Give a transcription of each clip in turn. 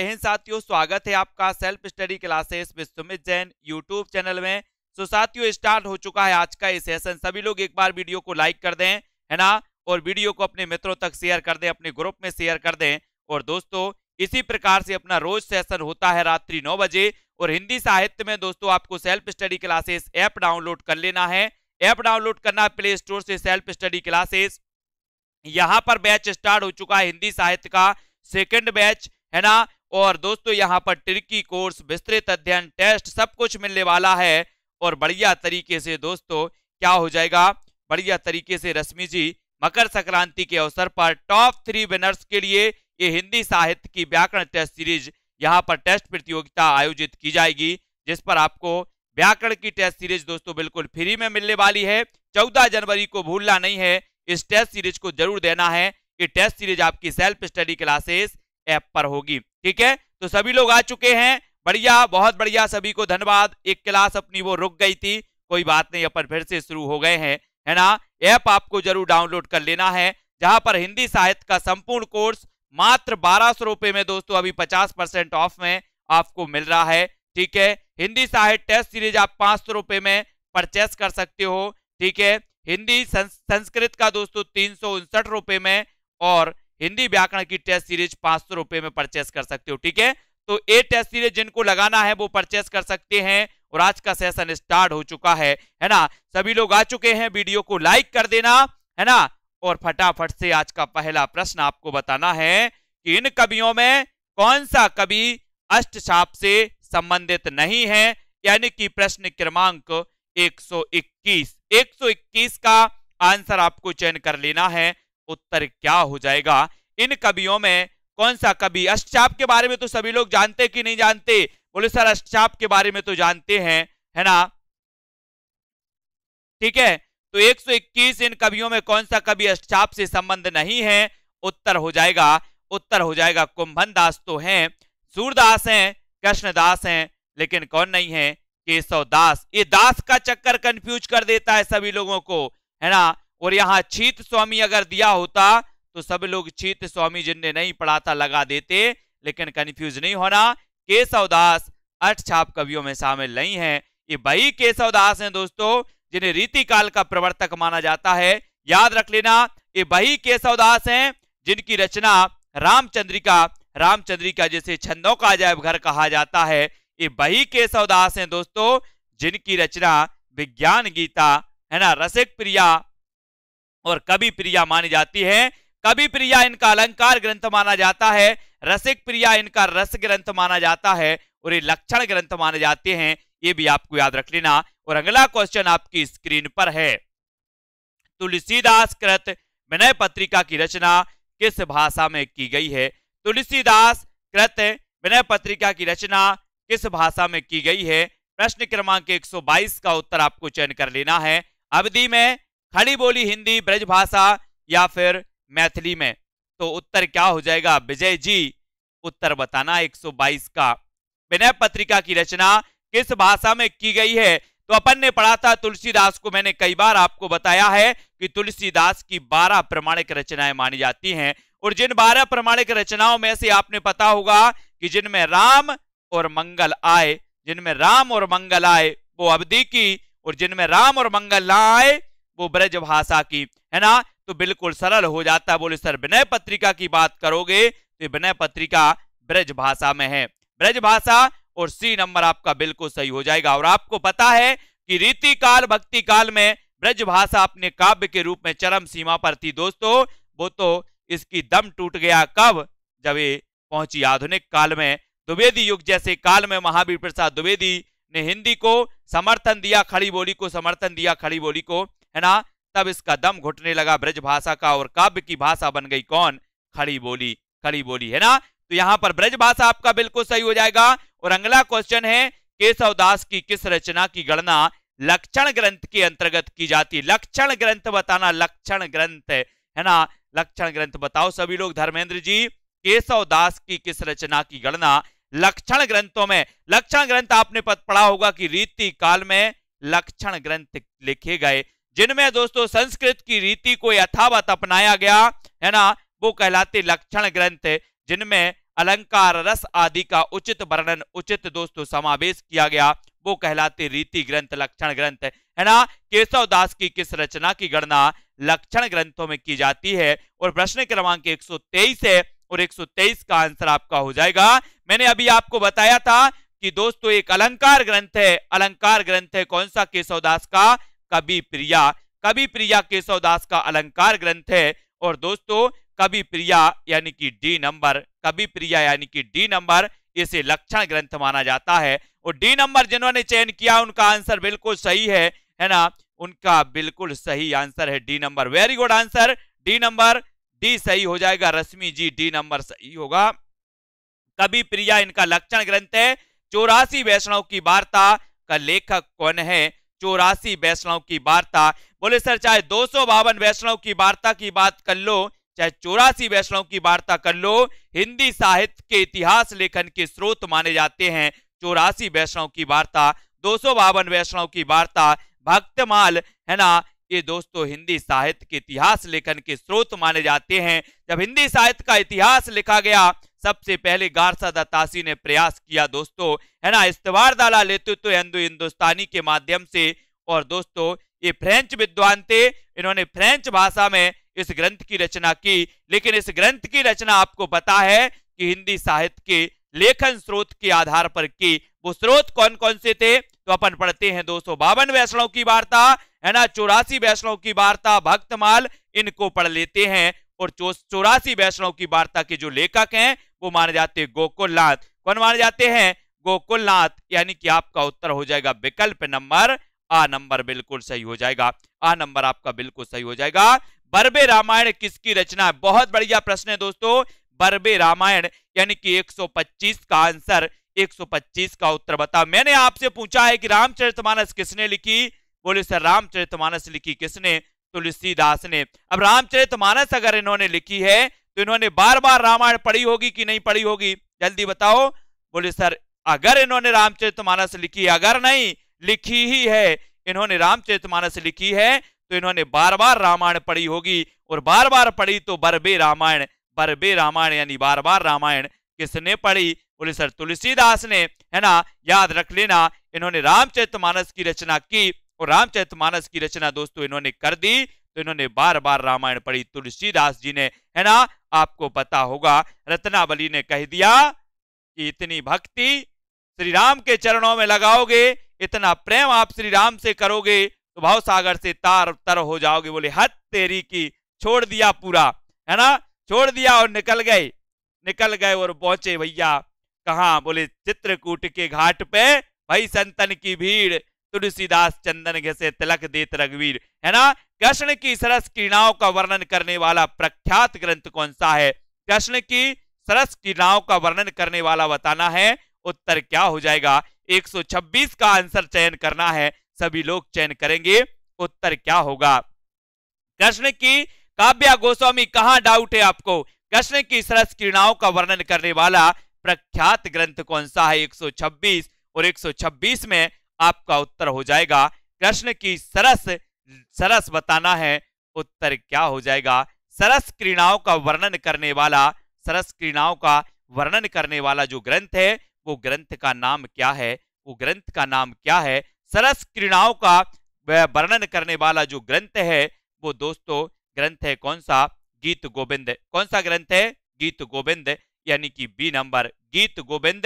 एहन साथियों स्वागत है आपका self study classes with Sumit Jain YouTube channel में सो साथियों स्टार्ट हो चुका है आज का ये सेशन सभी लोग एक बार वीडियो को लाइक कर दें है ना और वीडियो को अपने मित्रों तक शेयर कर दें अपने ग्रुप में शेयर कर दें और दोस्तों इसी प्रकार से अपना रोज सेशन होता है रात्रि नौ बजे और हिंदी साहित्य में दोस्तों आपको self study classes app download कर लेना है ऐप डाउनलोड करना प्ले स्टोर से सेल्फ स्टडी क्लासेस यहाँ पर बैच स्टार्ट हो चुका है हिंदी साहित्य का सेकेंड बैच है ना और दोस्तों यहाँ पर ट्रिकी कोर्स विस्तृत अध्ययन टेस्ट सब कुछ मिलने वाला है और बढ़िया तरीके से दोस्तों क्या हो जाएगा बढ़िया तरीके से रश्मि जी मकर संक्रांति के अवसर पर टॉप थ्री विनर्स के लिए ये हिंदी साहित्य की व्याकरण टेस्ट सीरीज यहाँ पर टेस्ट प्रतियोगिता आयोजित की जाएगी जिस पर आपको व्याकरण की टेस्ट सीरीज दोस्तों बिल्कुल फ्री में मिलने वाली है चौदह जनवरी को भूलना नहीं है इस टेस्ट सीरीज को जरूर देना है ये टेस्ट सीरीज आपकी सेल्फ स्टडी क्लासेस ऐप पर होगी ठीक है तो सभी लोग आ चुके हैं बढ़िया बहुत बढ़िया सभी को धन्यवाद एक क्लास अपनी वो रुक गई थी कोई बात नहीं अपन फिर से शुरू हो गए हैं है ना ऐप आपको जरूर डाउनलोड कर लेना है जहां पर हिंदी साहित्य का संपूर्ण कोर्स मात्र बारह सौ रुपए में दोस्तों अभी पचास परसेंट ऑफ में आपको मिल रहा है ठीक है हिंदी साहित्य टेस्ट सीरीज आप पांच सौ रुपए में परचेस कर सकते हो ठीक है हिंदी संस्कृत का दोस्तों तीन सौ उनसठ रुपए में और हिंदी व्याकरण की टेस्ट सीरीज पांच सौ रुपए में परचेस कर सकते हो ठीक है तो ए टेस्ट सीरीज जिनको लगाना है वो परचेस कर सकते हैं और आज का सेशन स्टार्ट हो चुका है है ना सभी लोग आ चुके हैं वीडियो को लाइक कर देना है ना और फटाफट से आज का पहला प्रश्न आपको बताना है कि इन कवियों में कौन सा कवि छाप से संबंधित नहीं है यानी कि प्रश्न क्रमांक 121 121 का आंसर आपको चयन कर लेना है उत्तर क्या हो जाएगा इन कवियों में कौन सा कवि अष्टाप के बारे में तो सभी लोग जानते कि नहीं जानते बोले सर अष्टाप के बारे में तो जानते हैं है ना ठीक है तो 121 इन कवियों में कौन सा कवि अष्टाप से संबंध नहीं है उत्तर हो जाएगा उत्तर हो जाएगा कुंभन दास तो हैं सूरदास हैं कृष्णदास हैं लेकिन कौन नहीं है केशव दास ये दास का चक्कर कंफ्यूज कर देता है सभी लोगों को है ना और यहाँ चीत स्वामी अगर दिया होता तो सब लोग चीत स्वामी जिनने नहीं पढ़ा था लगा देते लेकिन कंफ्यूज नहीं होना केशवदास अठ छाप कवियों में शामिल नहीं है ये भाई केशवदास हैं दोस्तों जिन्हें रीति काल का प्रवर्तक माना जाता है याद रख लेना ये केशव केशवदास हैं जिनकी रचना रामचंद्रिका रामचंद्रिका जिसे छंदों का अजायब घर कहा जाता है ये बही केशवदास हैं दोस्तों जिनकी रचना विज्ञान गीता है ना रसिक प्रिया और कवि प्रिया मानी जाती है कवि प्रिया इनका अलंकार ग्रंथ माना जाता है रसिक प्रिया इनका रस ग्रंथ माना जाता है और ये लक्षण ग्रंथ माने जाते हैं ये भी आपको याद रख लेना और अगला क्वेश्चन आपकी स्क्रीन पर है तुलसीदास कृत विनय पत्रिका की रचना किस भाषा में की गई है तुलसीदास कृत विनय पत्रिका की रचना किस भाषा में की गई है प्रश्न क्रमांक 122 का उत्तर आपको चयन कर लेना है अवधि में खड़ी बोली हिंदी ब्रज भाषा या फिर मैथिली में तो उत्तर क्या हो जाएगा विजय जी उत्तर बताना 122 का विनय पत्रिका की रचना किस भाषा में की गई है तो अपन ने पढ़ा था तुलसीदास को मैंने कई बार आपको बताया है कि तुलसीदास की 12 प्रमाणिक रचनाएं मानी जाती हैं और जिन 12 प्रमाणिक रचनाओं में से आपने पता होगा कि जिनमें राम और मंगल आए जिनमें राम और मंगल आए वो अवधि की और जिनमें राम और मंगल ना आए वो ब्रज भाषा की है ना तो बिल्कुल सरल हो जाता है बोले सर विनय पत्रिका की बात करोगे तो विनय पत्रिका ब्रज भाषा में है ब्रज भाषा और सी नंबर आपका बिल्कुल सही हो जाएगा और आपको पता है कि रीति काल भक्ति काल में ब्रज भाषा अपने काव्य के रूप में चरम सीमा पर थी दोस्तों वो तो इसकी दम टूट गया कब जब ये पहुंची आधुनिक काल में द्विवेदी युग जैसे काल में महावीर प्रसाद द्विवेदी ने हिंदी को समर्थन दिया खड़ी बोली को समर्थन दिया खड़ी बोली को है ना तब इसका दम घुटने लगा ब्रज भाषा का और काव्य की भाषा बन गई कौन खड़ी बोली खड़ी बोली है ना तो यहां पर ब्रज भाषा आपका बिल्कुल सही हो जाएगा और अगला क्वेश्चन है केशव दास की किस रचना की गणना लक्षण ग्रंथ के अंतर्गत की जाती है लक्षण ग्रंथ बताना लक्षण ग्रंथ है ना लक्षण ग्रंथ बताओ सभी लोग धर्मेंद्र जी केशव दास की किस रचना की गणना लक्षण ग्रंथों में लक्षण ग्रंथ आपने पढ़ा होगा कि रीति काल में लक्षण ग्रंथ लिखे गए जिनमें दोस्तों संस्कृत की रीति को यथावत अपनाया गया है ना वो कहलाते लक्षण ग्रंथ जिनमें अलंकार रस आदि का उचित वर्णन उचित दोस्तों समावेश किया गया वो कहलाते रीति ग्रंथ लक्षण ग्रंथ है ना केशव दास की किस रचना की गणना लक्षण ग्रंथों में की जाती है और प्रश्न क्रमांक तेईस है और तेईस का आंसर आपका हो जाएगा मैंने अभी आपको बताया था कि दोस्तों एक अलंकार ग्रंथ है अलंकार ग्रंथ है कौन सा केशव दास का कवि प्रिया कवि प्रिया केशवदास का अलंकार ग्रंथ है और दोस्तों कवि प्रिया यानी कि डी नंबर कवि प्रिया यानी कि डी नंबर इसे लक्षण ग्रंथ माना जाता है और डी नंबर जिन्होंने चयन किया उनका आंसर बिल्कुल सही है है ना उनका बिल्कुल सही आंसर है D number very good answer D number D सही हो जाएगा रश्मि जी डी नंबर सही होगा कवि प्रिया इनका लक्षण ग्रंथ है चौरासी वैष्णव की वार्ता का लेखक कौन है चौरासी वैष्णव की वार्ता बोले सर चाहे दो वैष्णव की वार्ता की बात कर लो चाहे चौरासी वैष्णव की वार्ता कर लो हिंदी साहित्य के इतिहास लेखन के स्रोत माने जाते हैं चौरासी वैष्णव की वार्ता दो वैष्णव की वार्ता भक्तमाल है ना ये दोस्तों हिंदी साहित्य के इतिहास लेखन के स्रोत माने जाते हैं जब हिंदी साहित्य का इतिहास लिखा गया सबसे पहले गारसा दत्तासी ने प्रयास किया दोस्तों है ना इस्तेवार दाला लेते तो हिंदू हिंदुस्तानी के माध्यम से और दोस्तों ये फ्रेंच विद्वान थे इन्होंने फ्रेंच भाषा में इस ग्रंथ की रचना की लेकिन इस ग्रंथ की रचना आपको पता है कि हिंदी साहित्य के लेखन स्रोत के आधार पर की वो स्रोत कौन कौन से थे तो अपन पढ़ते हैं दो सौ बावन वैष्णव की वार्ता है ना चौरासी वैष्णव की वार्ता भक्तमाल इनको पढ़ लेते हैं और चौरासी वैष्णव की वार्ता के जो लेखक हैं वो माने जाते हैं गोकुलनाथ कौन माने जाते हैं गोकुलनाथ यानी कि आपका उत्तर हो जाएगा विकल्प नंबर आ नंबर बिल्कुल सही हो जाएगा आ नंबर आपका बिल्कुल सही हो जाएगा बर्बे रामायण किसकी रचना है बहुत बढ़िया प्रश्न है दोस्तों बर्बे रामायण यानी कि 125 का आंसर 125 का उत्तर बता मैंने आपसे पूछा है कि रामचरितमानस किसने लिखी बोले सर रामचरित मानस लिखी किसने तुलसीदास ने अब रामचरित मानस अगर इन्होंने लिखी है तो इन्होंने बार बार रामायण पढ़ी होगी कि नहीं पढ़ी होगी जल्दी बताओ बोले सर अगर इन्होंने रामचरित मानस लिखी अगर नहीं लिखी ही है इन्होंने रामचरित मानस लिखी है तो इन्होंने बार बार रामायण पढ़ी होगी और बार बार पढ़ी तो बरबे रामायण बरबे रामायण यानी बार बार रामायण किसने पढ़ी बोले सर तुलसीदास ने है ना याद रख लेना इन्होंने रामचरित मानस की रचना की और मानस की रचना दोस्तों इन्होंने कर दी तो इन्होंने बार बार रामायण पढ़ी तो तुलसीदास जी ने है ना आपको पता होगा रत्नावली ने कह दिया कि इतनी भक्ति श्री राम के चरणों में लगाओगे इतना प्रेम आप श्री राम से करोगे तो भाव सागर से तार तर हो जाओगे बोले हद तेरी की छोड़ दिया पूरा है ना छोड़ दिया और निकल गए निकल गए और पहुंचे भैया कहा बोले चित्रकूट के घाट पे भाई संतन की भीड़ तुलसीदास चंदन घसे तिलक देत रघुवीर है ना कृष्ण की सरस किरणाओं का वर्णन करने वाला प्रख्यात ग्रंथ कौन सा है कृष्ण की सरस किरणाओं का वर्णन करने वाला बताना है उत्तर क्या हो जाएगा 126 का आंसर चयन करना है सभी लोग चयन करेंगे उत्तर क्या होगा कृष्ण की काव्या गोस्वामी कहा डाउट है आपको कृष्ण की सरस किरणाओं का वर्णन करने वाला प्रख्यात ग्रंथ कौन सा है 126 और 126 में आपका उत्तर हो जाएगा कृष्ण की सरस सरस बताना है उत्तर क्या हो जाएगा सरस क्रीड़ाओं का वर्णन करने वाला सरस क्रीड़ाओं का वर्णन करने वाला जो ग्रंथ है वो ग्रंथ का नाम क्या है वो ग्रंथ का नाम क्या है सरस क्रीड़ाओं का वर्णन करने वाला जो ग्रंथ है वो दोस्तों ग्रंथ है कौन सा गीत गोविंद कौन सा ग्रंथ है गीत गोविंद यानी कि बी नंबर गीत गोविंद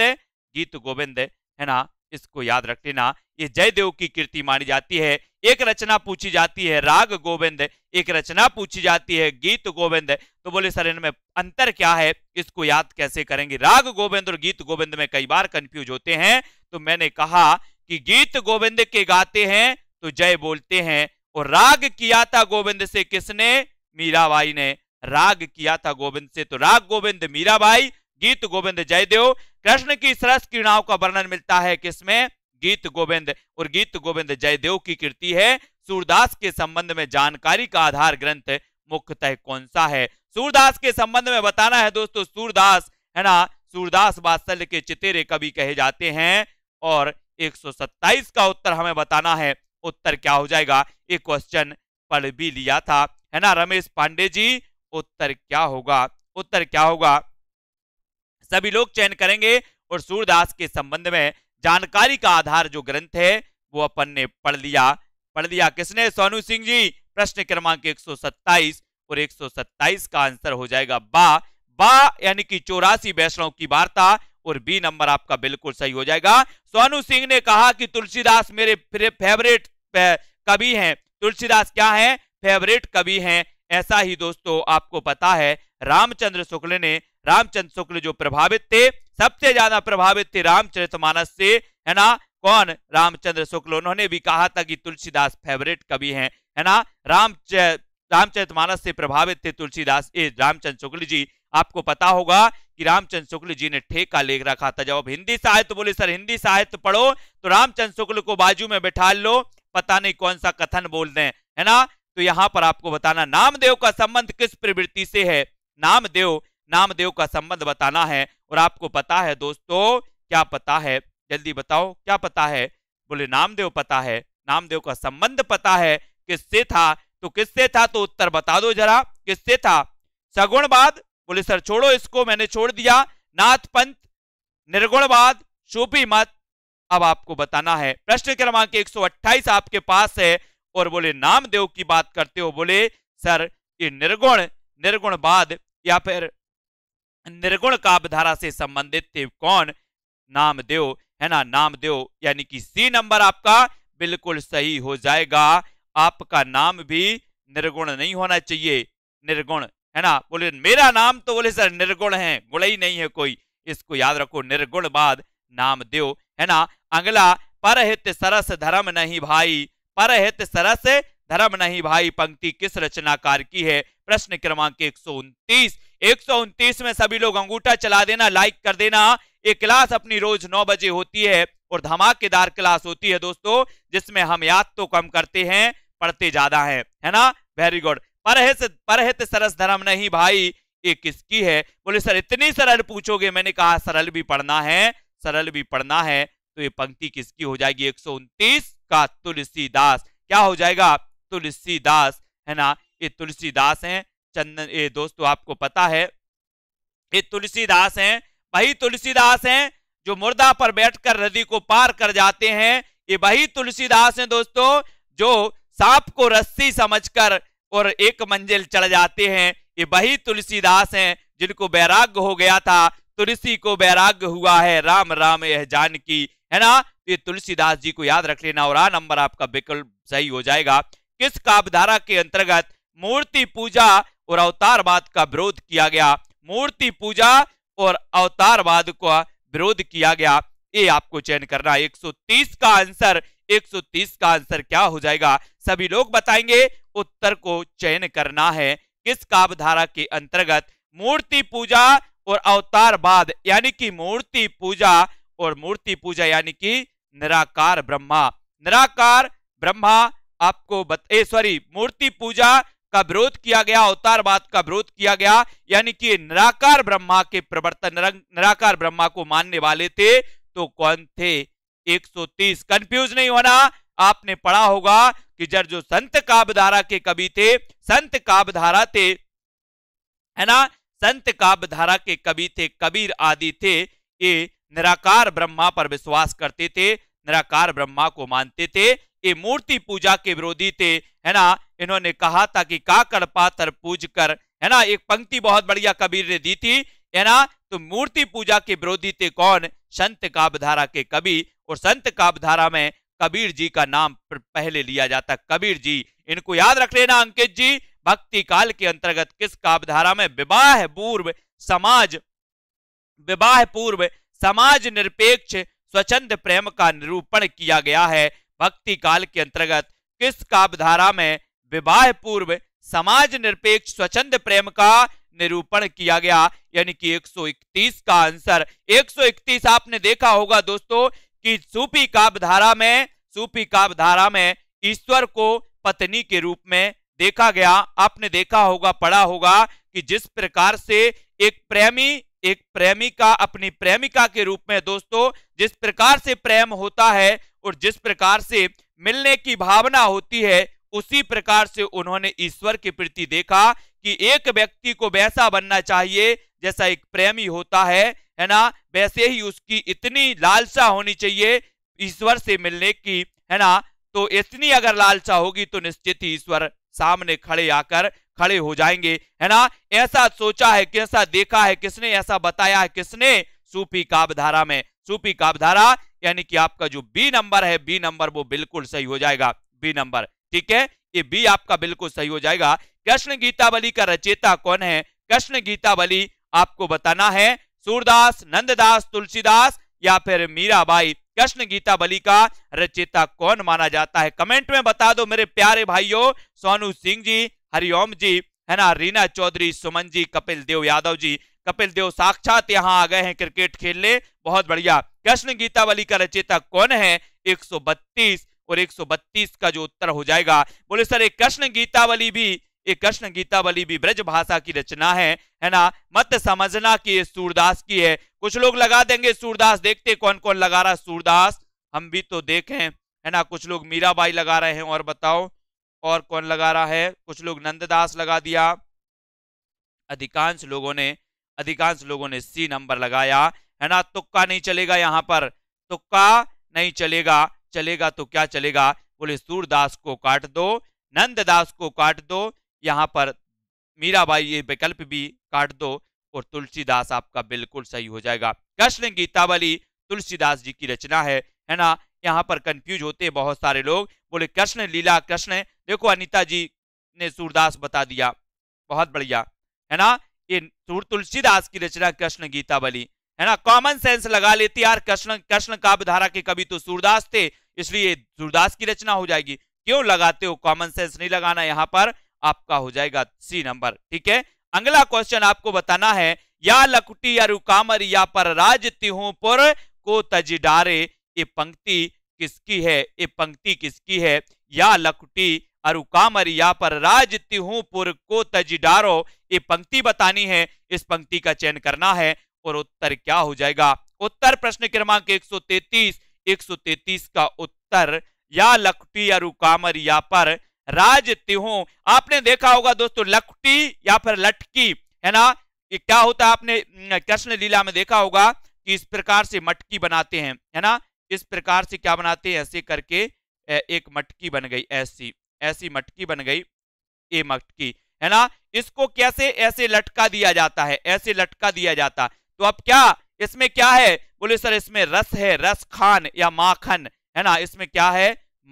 गीत गोविंद है ना इसको याद रख लेना ये जयदेव की कीर्ति मानी जाती है एक रचना पूछी जाती है राग गोविंद एक रचना पूछी जाती है गीत गोविंद तो बोले सर इनमें अंतर क्या है इसको याद कैसे करेंगे राग गोविंद और गीत गोविंद में कई बार कंफ्यूज होते हैं तो मैंने कहा कि गीत गोविंद के गाते हैं तो जय बोलते हैं और राग किया था गोविंद से किसने मीराबाई ने राग किया था गोविंद से तो राग गोविंद मीराबाई गीत गोविंद जयदेव कृष्ण की सरस क्रीड़ाओं का वर्णन मिलता है किसमें गीत गोविंद और गीत गोविंद जयदेव की कृति है सूरदास के संबंध में जानकारी का आधार ग्रंथ मुख्यतः कौन सा है सूरदास के संबंध में बताना है दोस्तों सूरदास है ना सूरदास वात्सल्य के चितेरे कवि कहे जाते हैं और 127 का उत्तर हमें बताना है उत्तर क्या हो जाएगा एक क्वेश्चन पढ़ भी लिया था है ना रमेश पांडे जी उत्तर क्या होगा उत्तर क्या होगा सभी लोग चयन करेंगे और सूरदास के संबंध में जानकारी का आधार जो ग्रंथ है वो अपन ने पढ़ लिया पढ़ लिया किसने सोनू सिंह जी प्रश्न क्रमांक 127 और 127 का आंसर हो जाएगा बा बा यानी कि चौरासी वैष्णव की वार्ता और बी नंबर आपका बिल्कुल सही हो जाएगा सोनू सिंह ने कहा कि तुलसीदास मेरे फेवरेट कवि हैं तुलसीदास क्या है फेवरेट कवि हैं ऐसा ही दोस्तों आपको पता है रामचंद्र शुक्ल ने रामचंद्र शुक्ल जो प्रभावित थे सबसे ज्यादा प्रभावित थे रामचरितमानस से है ना कौन रामचंद्र शुक्ल उन्होंने भी कहा था कि तुलसीदास फेवरेट कवि हैं है ना राम रामचरितमानस से प्रभावित थे तुलसीदास ए रामचंद्र शुक्ल जी आपको पता होगा कि रामचंद्र शुक्ल जी ने ठेका लेख रखा था जब आप हिंदी साहित्य बोले सर हिंदी साहित्य पढ़ो तो रामचंद्र शुक्ल को बाजू में बैठा लो पता नहीं कौन सा कथन बोल दें है ना तो यहां पर आपको बताना नामदेव का संबंध किस प्रवृत्ति से है नामदेव नामदेव का संबंध बताना है और आपको पता है दोस्तों क्या पता है जल्दी बताओ क्या पता है बोले नामदेव पता है नामदेव का संबंध पता है किससे था तो किससे था तो उत्तर बता दो जरा किससे था सगुणवाद बोले सर छोड़ो इसको मैंने छोड़ दिया नाथ पंथ निर्गुणवाद सूफी मत अब आपको बताना है प्रश्न क्रमांक 128 आपके पास है और बोले नामदेव की बात करते हो बोले सर ये निर्गुण निर्गुणवाद या फिर निर्गुण धारा से संबंधित थे कौन नामदेव है ना नामदेव यानी कि सी नंबर आपका बिल्कुल सही हो जाएगा आपका नाम भी निर्गुण नहीं होना चाहिए निर्गुण है ना बोले मेरा नाम तो बोले सर निर्गुण है गुण ही नहीं है कोई इसको याद रखो निर्गुण बाद नामदेव है ना अगला परहित सरस धर्म नहीं भाई परहित सरस धर्म नहीं भाई पंक्ति किस रचनाकार की है प्रश्न क्रमांक एक सौ एक में सभी लोग अंगूठा चला देना लाइक कर देना ये क्लास अपनी रोज नौ बजे होती है और धमाकेदार क्लास होती है दोस्तों जिसमें हम याद तो कम करते हैं पढ़ते ज्यादा है है ना वेरी गुड परहित परहित सरस धर्म नहीं भाई ये किसकी है बोले सर इतनी सरल पूछोगे मैंने कहा सरल भी पढ़ना है सरल भी पढ़ना है तो ये पंक्ति किसकी हो जाएगी एक का तुलसीदास क्या हो जाएगा तुलसीदास है ना ये तुलसीदास हैं चंदन ये दोस्तों तो आपको पता है ये तुलसीदास हैं वही तुलसीदास हैं जो मुर्दा पर बैठकर नदी को पार कर जाते हैं ये वही तुलसीदास हैं दोस्तों जो सांप को रस्सी समझकर और एक मंजिल चढ़ जाते हैं ये वही तुलसीदास हैं जिनको वैराग्य हो गया था तुलसी को वैराग्य हुआ है राम राम यह जानकी है ना तो ये तुलसीदास जी को याद रख लेना और आ नंबर आपका विकल्प सही हो जाएगा किस काव्यधारा के अंतर्गत मूर्ति पूजा और अवतारवाद का विरोध किया गया मूर्ति पूजा और अवतारवाद का विरोध किया गया ये आपको चयन करना 130 का आंसर 130 का आंसर क्या हो जाएगा सभी लोग बताएंगे उत्तर को चयन करना है किस काव्यधारा के अंतर्गत मूर्ति पूजा और अवतारवाद यानी कि मूर्ति पूजा और मूर्ति पूजा यानी कि निराकार ब्रह्मा निराकार ब्रह्मा आपको बत सॉरी मूर्ति पूजा का विरोध किया गया अवतारवाद का विरोध किया गया यानी कि निराकार ब्रह्मा के प्रवर्तन निराकार ब्रह्मा को मानने वाले थे तो कौन थे 130 कंफ्यूज नहीं होना आपने पढ़ा होगा कि जर जो संत काबधारा के कवि थे संत काबधारा थे है ना संत काबधारा के कवि थे कबीर आदि थे ये निराकार ब्रह्मा पर विश्वास करते थे निराकार ब्रह्मा को मानते थे ये मूर्ति पूजा के विरोधी थे है ना इन्होंने कहा था कि काकर पात्र पूज कर है ना एक पंक्ति बहुत बढ़िया कबीर ने दी थी है ना तो मूर्ति पूजा के विरोधी थे कौन संत काबधारा के कवि और संत काबधारा में कबीर जी का नाम पहले लिया जाता कबीर जी इनको याद रख लेना अंकित जी भक्ति काल के अंतर्गत किस काबधारा में विवाह पूर्व समाज विवाह पूर्व समाज निरपेक्ष स्वच्छ प्रेम का निरूपण किया गया है भक्ति काल के अंतर्गत किस काबधारा में विवाह पूर्व समाज निरपेक्ष स्वच्छंद प्रेम का निरूपण किया गया यानी कि 131 का आंसर 131 आपने देखा होगा दोस्तों कि सूपी काव्य धारा में सूपी काव्य धारा में ईश्वर को पत्नी के रूप में देखा गया आपने देखा होगा पढ़ा होगा कि जिस प्रकार से एक प्रेमी एक प्रेमिका अपनी प्रेमिका के रूप में दोस्तों जिस प्रकार से प्रेम होता है और जिस प्रकार से मिलने की भावना होती है उसी प्रकार से उन्होंने ईश्वर के प्रति देखा कि एक व्यक्ति को वैसा बनना चाहिए जैसा एक प्रेमी होता है है ना वैसे ही उसकी इतनी लालसा होनी चाहिए ईश्वर से मिलने की है ना तो इतनी अगर लालसा होगी तो निश्चित ही ईश्वर सामने खड़े आकर खड़े हो जाएंगे है ना ऐसा सोचा है कैसा देखा है किसने ऐसा बताया है किसने सूपी काबधारा में सूपी काबधारा यानी कि आपका जो बी नंबर है बी नंबर वो बिल्कुल सही हो जाएगा बी नंबर ठीक है ये बी आपका बिल्कुल सही हो जाएगा कृष्ण गीतावली का रचेता कौन है कृष्ण गीतावली आपको बताना है सूरदास नंददास तुलसीदास या फिर मीराबाई कृष्ण गीता बलि का रचेता कौन माना जाता है कमेंट में बता दो मेरे प्यारे भाइयों सोनू सिंह जी हरिओम जी है ना रीना चौधरी सुमन जी कपिल देव यादव जी कपिल देव साक्षात यहाँ आ गए हैं क्रिकेट खेलने बहुत बढ़िया कृष्ण गीता बलि का रचेता कौन है 132 और 132 का जो उत्तर हो जाएगा बोले सर एक कृष्ण गीतावली भी एक कृष्ण गीतावली भी ब्रज भाषा की रचना है है ना मत समझना कि ये सूरदास की है कुछ लोग लगा देंगे सूरदास देखते कौन कौन लगा रहा सूरदास हम भी तो देखें है ना कुछ लोग मीराबाई लगा रहे हैं और बताओ और कौन लगा रहा है कुछ लोग नंददास लगा दिया अधिकांश लोगों ने अधिकांश लोगों ने सी नंबर लगाया है ना तुक्का नहीं चलेगा यहाँ पर तुक्का नहीं चलेगा चलेगा तो क्या चलेगा बोले सूरदास को काट दो नंददास को काट दो यहाँ पर मीराबाई ये विकल्प भी काट दो और तुलसीदास आपका बिल्कुल सही हो जाएगा कृष्ण गीतावली तुलसीदास जी की रचना है है ना यहाँ पर कंफ्यूज होते हैं बहुत सारे लोग बोले कृष्ण लीला कृष्ण देखो अनिता जी ने सूरदास बता दिया बहुत बढ़िया है ना ये सूर तुलसीदास की रचना कृष्ण गीतावली है ना कॉमन सेंस लगा लेती यार कृष्ण कृष्ण धारा के कवि तो सूरदास थे इसलिए सूरदास की रचना हो जाएगी क्यों लगाते हो कॉमन सेंस नहीं लगाना यहां पर आपका हो जाएगा सी नंबर ठीक है अगला क्वेश्चन आपको बताना है या लकुटी या रुकामर या पर राज तिहुपुर पर को तजिडारे ये पंक्ति किसकी है ये पंक्ति किसकी है या लकुटी अरुकामर या पर राज तिहुपुर को तजिडारो ये पंक्ति बतानी है इस पंक्ति का चयन करना है और उत्तर क्या हो जाएगा उत्तर प्रश्न क्रमांक 133 133 का उत्तर या लखटी या रुकामर या पर राज तिहों आपने देखा होगा दोस्तों लखटी या फिर लटकी है ना ये क्या होता है आपने कृष्ण लीला में देखा होगा कि इस प्रकार से मटकी बनाते हैं है ना इस प्रकार से क्या बनाते हैं ऐसे करके एक मटकी बन गई ऐसी ऐसी मटकी बन गई ये मटकी है ना इसको कैसे ऐसे लटका दिया जाता है ऐसे लटका दिया जाता तो अब क्या इसमें क्या है बोले सर इसमें रस है रस खान या माखन है ना इसमें क्या है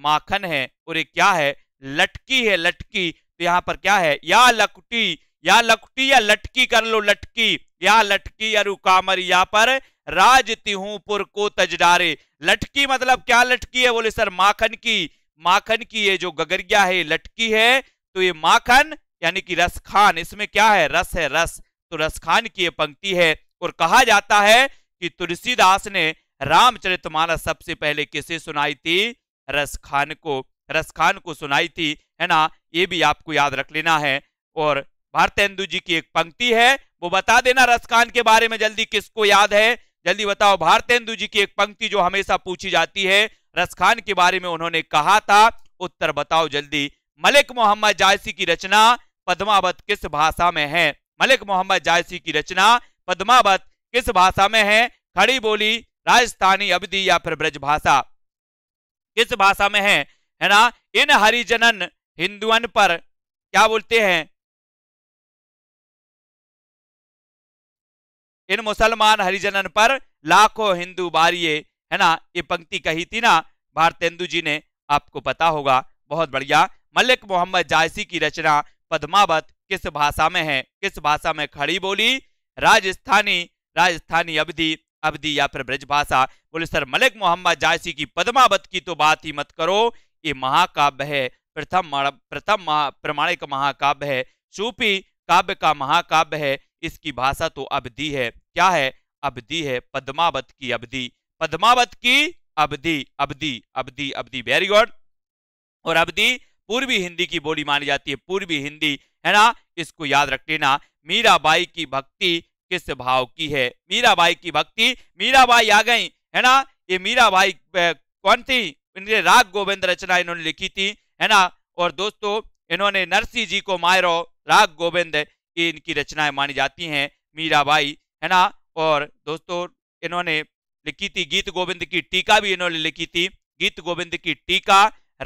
माखन है और ये क्या है लटकी है लटकी तो यहाँ पर क्या है या लकटी या लकटी या लटकी कर लो लटकी या लटकी या रुकामर या पर राज तिहूपुर पुर को तजडारे लटकी मतलब क्या लटकी है बोले सर माखन की माखन की ये जो गगरिया है लटकी है तो ये माखन यानी कि रस खान इसमें क्या है रस है रस तो रस खान की ये पंक्ति है और कहा जाता है कि तुलसीदास ने रामचरितमानस सबसे पहले किसे सुनाई थी रसखान को रसखान को सुनाई थी है ना ये भी आपको याद रख लेना है और भारतेंदु जी की एक पंक्ति है वो बता देना रसखान के बारे में जल्दी किसको याद है जल्दी बताओ भारतेंदु जी की एक पंक्ति जो हमेशा पूछी जाती है रसखान के बारे में उन्होंने कहा था उत्तर बताओ जल्दी मलिक मोहम्मद जायसी की रचना पद्मावत किस भाषा में है मलिक मोहम्मद जायसी की रचना पद्मावत किस भाषा में है खड़ी बोली राजस्थानी अवधि या फिर ब्रज भाषा किस भाषा में है है ना इन हरिजनन हिंदुअन पर क्या बोलते हैं इन मुसलमान हरिजनन पर लाखों हिंदू बारिये है ना ये पंक्ति कही थी ना भारतेंदु जी ने आपको पता होगा बहुत बढ़िया मलिक मोहम्मद जायसी की रचना पद्मावत किस भाषा में है किस भाषा में खड़ी बोली राजस्थानी राजस्थानी अवधि अवधि या फिर ब्रजभाषा बोले सर मलिक मोहम्मद जायसी की पद्मावत की तो बात ही मत करो ये महाकाव्य है प्रथम प्रथम प्रमाणिक महाकाव्य है सूपी काव्य का महाकाव्य है इसकी भाषा तो अवधि है क्या है अवधि है पद्मावत की अवधि पद्मावत की अवधि अवधि अवधि अवधि वेरी गुड और अवधि पूर्वी हिंदी की बोली मानी जाती है पूर्वी हिंदी है ना इसको याद रख लेना मीराबाई की भक्ति किस भाव की है मीराबाई की भक्ति मीराबाई आ गई है ना ये मीराबाई कौन थी इनके राग गोविंद रचना इन्होंने लिखी थी है ना और दोस्तों इन्होंने नरसी जी को मायरो राग गोविंद इनकी रचनाएं मानी जाती हैं मीराबाई है ना और दोस्तों इन्होंने लिखी थी गीत गोविंद की टीका भी इन्होंने लिखी थी गीत गोविंद की टीका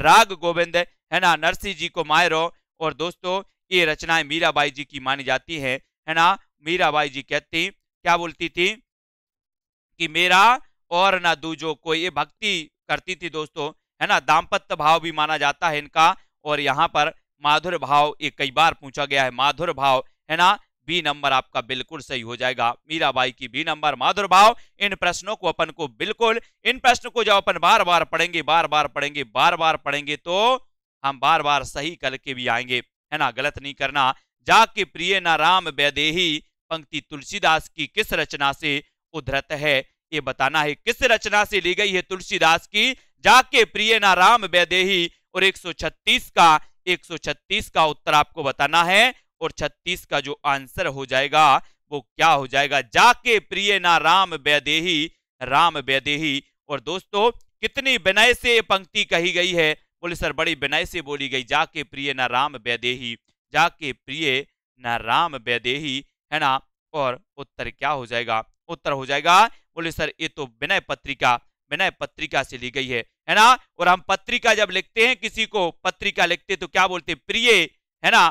राग गोविंद है ना नरसी जी को मायरो और दोस्तों ये रचनाएं मीराबाई जी की मानी जाती है है ना मीराबाई जी कहती क्या बोलती थी कि मेरा और ना दूजो कोई ये भक्ति करती थी दोस्तों है ना दाम्पत्य भाव भी माना जाता है इनका और यहाँ पर माधुर भाव ये कई बार पूछा गया है माधुर भाव है ना बी नंबर आपका बिल्कुल सही हो जाएगा मीराबाई की बी नंबर माधुर भाव इन प्रश्नों को अपन को बिल्कुल इन प्रश्नों को जब अपन बार बार पढ़ेंगे बार बार पढ़ेंगे बार बार पढ़ेंगे तो हम बार बार सही करके भी आएंगे है ना गलत नहीं करना जाके प्रिय ना राम वैदेही पंक्ति तुलसीदास की किस रचना से उद्धृत है ये बताना है किस रचना से ली गई है तुलसीदास की जाके प्रिय ना राम वैदेही और 136 का 136 का उत्तर आपको बताना है और 36 का जो आंसर हो जाएगा वो क्या हो जाएगा जाके प्रिय ना राम वैदेही राम वैदेही और दोस्तों कितनी विनय से ये पंक्ति कही गई है बोले सर बड़ी विनय से बोली गई जाके प्रिय ना राम वैदेही जाके प्रिय ना राम वैदेही है ना और उत्तर क्या हो जाएगा उत्तर हो जाएगा बोले सर ये तो विनय पत्रिका विनय पत्रिका से ली गई है है ना और हम पत्रिका जब लिखते हैं किसी को पत्रिका लिखते तो क्या बोलते हैं प्रिय है ना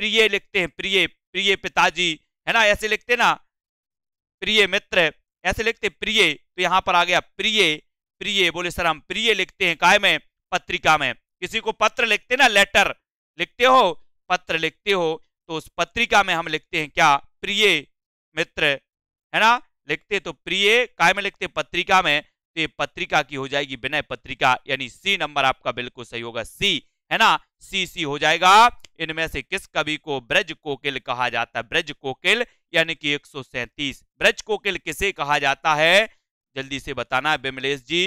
प्रिय लिखते हैं प्रिय प्रिय पिताजी है ना ऐसे लिखते ना प्रिय मित्र ऐसे लिखते प्रिय तो यहां पर आ गया प्रिय प्रिय बोले सर हम प्रिय लिखते हैं काय में पत्रिका में किसी को पत्र लिखते ना लेटर लिखते हो पत्र लिखते हो तो उस पत्रिका में हम लिखते हैं क्या प्रिय मित्र है ना लिखते तो प्रिय काय में लिखते पत्रिका में तो ये पत्रिका की हो जाएगी बिना पत्रिका यानी सी नंबर आपका बिल्कुल सही होगा सी है ना सी सी हो जाएगा इनमें से किस कवि को ब्रज कोकिल कहा जाता है ब्रज कोकिल यानी कि एक ब्रज कोकिल किसे कहा जाता है जल्दी से बताना बिमलेश जी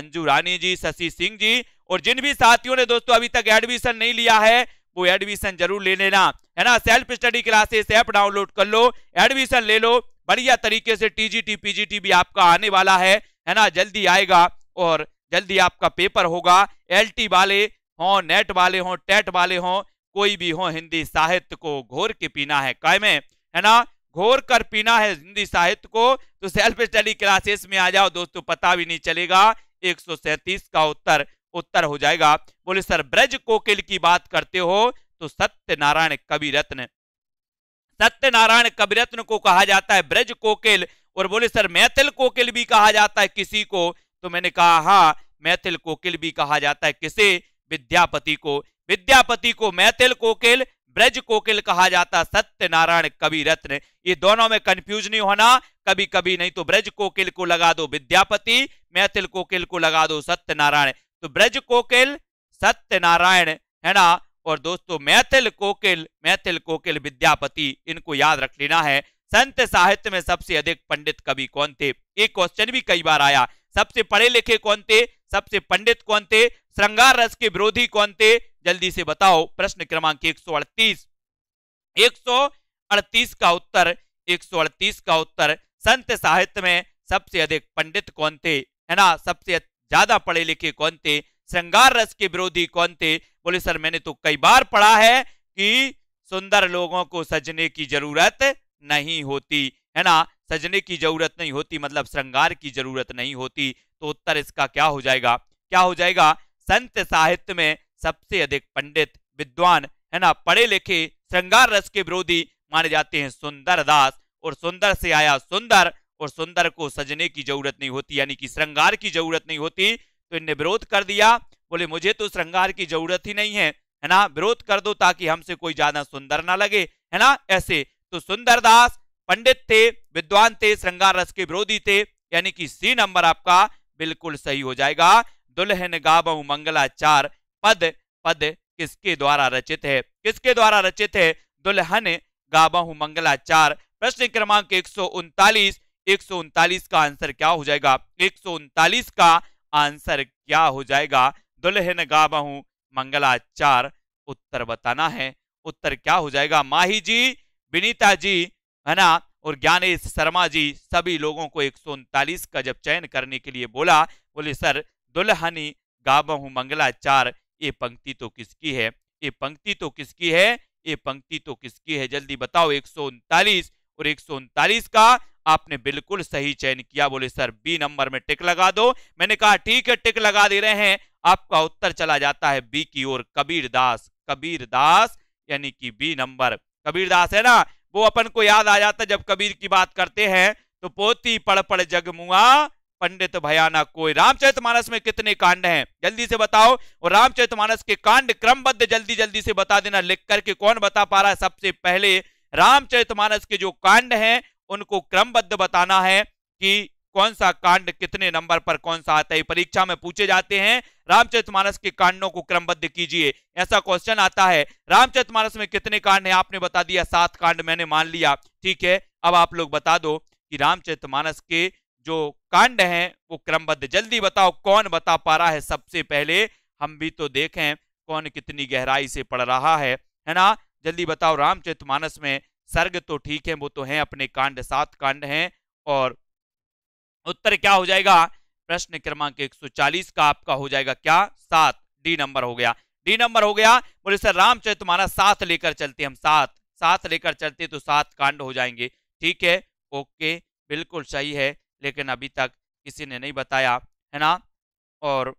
अंजू रानी जी शशि सिंह जी और जिन भी साथियों ने दोस्तों अभी तक एडमिशन नहीं लिया है वो एडमिशन जरूर ले लेना है ना self study classes app download कर लो एडमिशन ले लो बढ़िया तरीके से टीजीटी पीजीटी भी आपका आने वाला है है ना जल्दी आएगा और जल्दी आपका पेपर होगा एलटी वाले हों नेट वाले हों टेट वाले हों कोई भी हो हिंदी साहित्य को घोर के पीना है काय में है ना घोर कर पीना है हिंदी साहित्य को तो सेल्फ स्टडी क्लासेस में आ जाओ दोस्तों पता भी नहीं चलेगा एक का उत्तर उत्तर हो जाएगा बोले सर ब्रज कोकिल की बात करते हो तो सत्यनारायण कविरत्न सत्यनारायण कविरत्न को कहा जाता है ब्रज कोकिल और बोले सर मैथिल कोकिल भी कहा जाता है किसी को तो मैंने कहा हाँ मैथिल कोकिल भी कहा जाता है किसे विद्यापति को विद्यापति को मैथिल कोकिल ब्रज कोकिल कहा जाता सत्यनारायण कवि रत्न ये दोनों में कंफ्यूज नहीं होना कभी कभी नहीं तो ब्रज कोकिल को लगा दो विद्यापति मैथिल कोकिल को लगा दो सत्यनारायण तो ब्रज कोकिल सत्यनारायण है ना और दोस्तों मैथिल कोकिल मैथिल कोकिल विद्यापति इनको याद रख लेना है संत साहित्य में सबसे अधिक पंडित कवि कौन थे एक क्वेश्चन भी कई बार आया सबसे पढ़े लिखे कौन थे सबसे पंडित कौन थे श्रृंगार रस के विरोधी कौन थे जल्दी से बताओ प्रश्न क्रमांक एक सौ अड़तीस एक सौ अड़तीस का उत्तर एक सौ अड़तीस का उत्तर संत साहित्य में सबसे अधिक पंडित कौन थे है ना सबसे ज्यादा पढ़े लिखे कौन थे श्रृंगार रस के विरोधी कौन थे बोले सर मैंने तो कई बार पढ़ा है कि सुंदर लोगों को सजने की जरूरत नहीं होती है ना सजने की जरूरत नहीं होती मतलब श्रृंगार की जरूरत नहीं होती तो उत्तर इसका क्या हो जाएगा क्या हो जाएगा संत साहित्य में सबसे अधिक पंडित विद्वान है ना पढ़े लिखे श्रृंगार रस के विरोधी माने जाते हैं सुंदर दास और सुंदर से आया सुंदर और सुंदर को सजने की जरूरत नहीं होती यानी कि श्रृंगार की जरूरत नहीं होती तो इनने विरोध कर दिया बोले मुझे तो श्रृंगार की जरूरत ही नहीं है है ना विरोध कर दो ताकि हमसे कोई ज्यादा सुंदर ना लगे है ना ऐसे तो सुंदर दास पंडित थे विद्वान थे श्रृंगार रस के विरोधी थे यानी कि सी नंबर आपका बिल्कुल सही हो जाएगा दुल्हन गाबहु मंगलाचार पद पद किसके द्वारा रचित है किसके द्वारा रचित है दुल्हन गाबहु मंगलाचार प्रश्न क्रमांक एक सौ उनतालीस एक का आंसर क्या हो जाएगा एक का आंसर क्या हो जाएगा दुल्हन गा गाबहू मंगलाचार उत्तर बताना है उत्तर क्या हो जाएगा माही जी विनीता जी है ना और ज्ञानेश शर्मा जी सभी लोगों को एक का जब चयन करने के लिए बोला बोले सर दुल्हनी गा गाबहू मंगलाचार ये पंक्ति तो किसकी है ये पंक्ति तो किसकी है ये पंक्ति तो किसकी है जल्दी बताओ एक और एक का आपने बिल्कुल सही चयन किया बोले सर बी नंबर में टिक लगा दो मैंने कहा ठीक है टिक लगा दे रहे हैं आपका उत्तर चला जाता है बी की ओर कबीर दास कबीर दास यानी कि बी नंबर कबीर दास है ना वो अपन को याद आ जाता है जब कबीर की बात करते हैं तो पोती पड़ पड़ जगमुआ पंडित भयाना कोई रामचरितमानस में कितने कांड हैं जल्दी से बताओ और रामचरितमानस के कांड क्रमबद्ध जल्दी जल्दी से बता देना लिख करके कौन बता पा रहा है सबसे पहले रामचरितमानस के जो कांड हैं उनको क्रमबद्ध बताना है कि कौन सा कांड कितने नंबर पर कौन सा आता है परीक्षा में पूछे जाते हैं रामचरितमानस के कांडों को क्रमबद्ध कीजिए ऐसा क्वेश्चन आता है रामचरितमानस में कितने कांड है आपने बता दिया सात कांड मैंने मान लिया ठीक है अब आप लोग बता दो कि रामचरितमानस के जो कांड हैं वो क्रमबद्ध जल्दी बताओ कौन बता पा रहा है सबसे पहले हम भी तो देखें कौन कितनी गहराई से पढ़ रहा है है ना जल्दी बताओ रामचरितमानस में सर्ग तो ठीक है वो तो है अपने कांड सात कांड हैं और उत्तर क्या हो जाएगा प्रश्न क्रमांक 140 का आपका हो जाएगा क्या सात डी नंबर हो गया डी नंबर हो गया बोले सर रामचरित माना सात लेकर चलते हम सात सात लेकर चलते तो सात कांड हो जाएंगे ठीक है ओके बिल्कुल सही है लेकिन अभी तक किसी ने नहीं बताया है ना और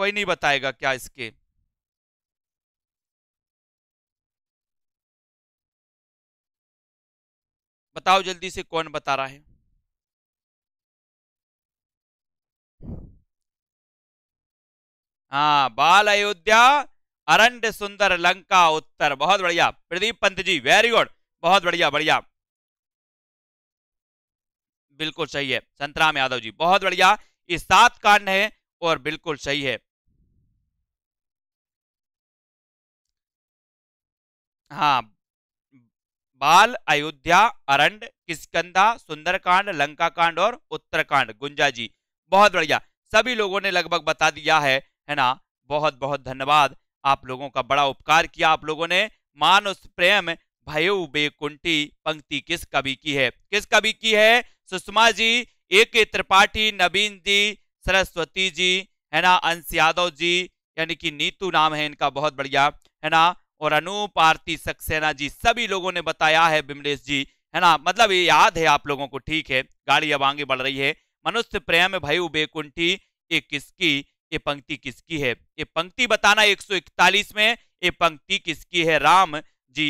कोई नहीं बताएगा क्या इसके बताओ जल्दी से कौन बता रहा है हाँ बाल अयोध्या अरंड सुंदर लंका उत्तर बहुत बढ़िया प्रदीप पंत जी वेरी गुड बहुत बढ़िया बढ़िया बिल्कुल सही है संतराम यादव जी बहुत बढ़िया ये सात कांड है और बिल्कुल सही है हाँ बाल अयोध्या अरंड किसकंदा सुंदरकांड लंका कांड और उत्तरकांड गुंजा जी बहुत बढ़िया सभी लोगों ने लगभग बता दिया है है ना बहुत बहुत धन्यवाद आप लोगों का बड़ा उपकार किया आप लोगों ने मानुष प्रेम भयो बेकुंठी पंक्ति किस कवि की है किस कवि की है सुषमा जी ए के त्रिपाठी नवीन जी सरस्वती जी है ना अंश यादव जी यानी कि नीतू नाम है इनका बहुत बढ़िया है ना और अनूप आरती सक्सेना जी सभी लोगों ने बताया है बिमलेश जी है ना मतलब ये याद है आप लोगों को ठीक है गाड़ी अब आगे बढ़ रही है मनुष्य प्रेम भयु बेकुंठी ये किसकी ये पंक्ति किसकी है ये पंक्ति बताना 141 में ये पंक्ति किसकी है राम जी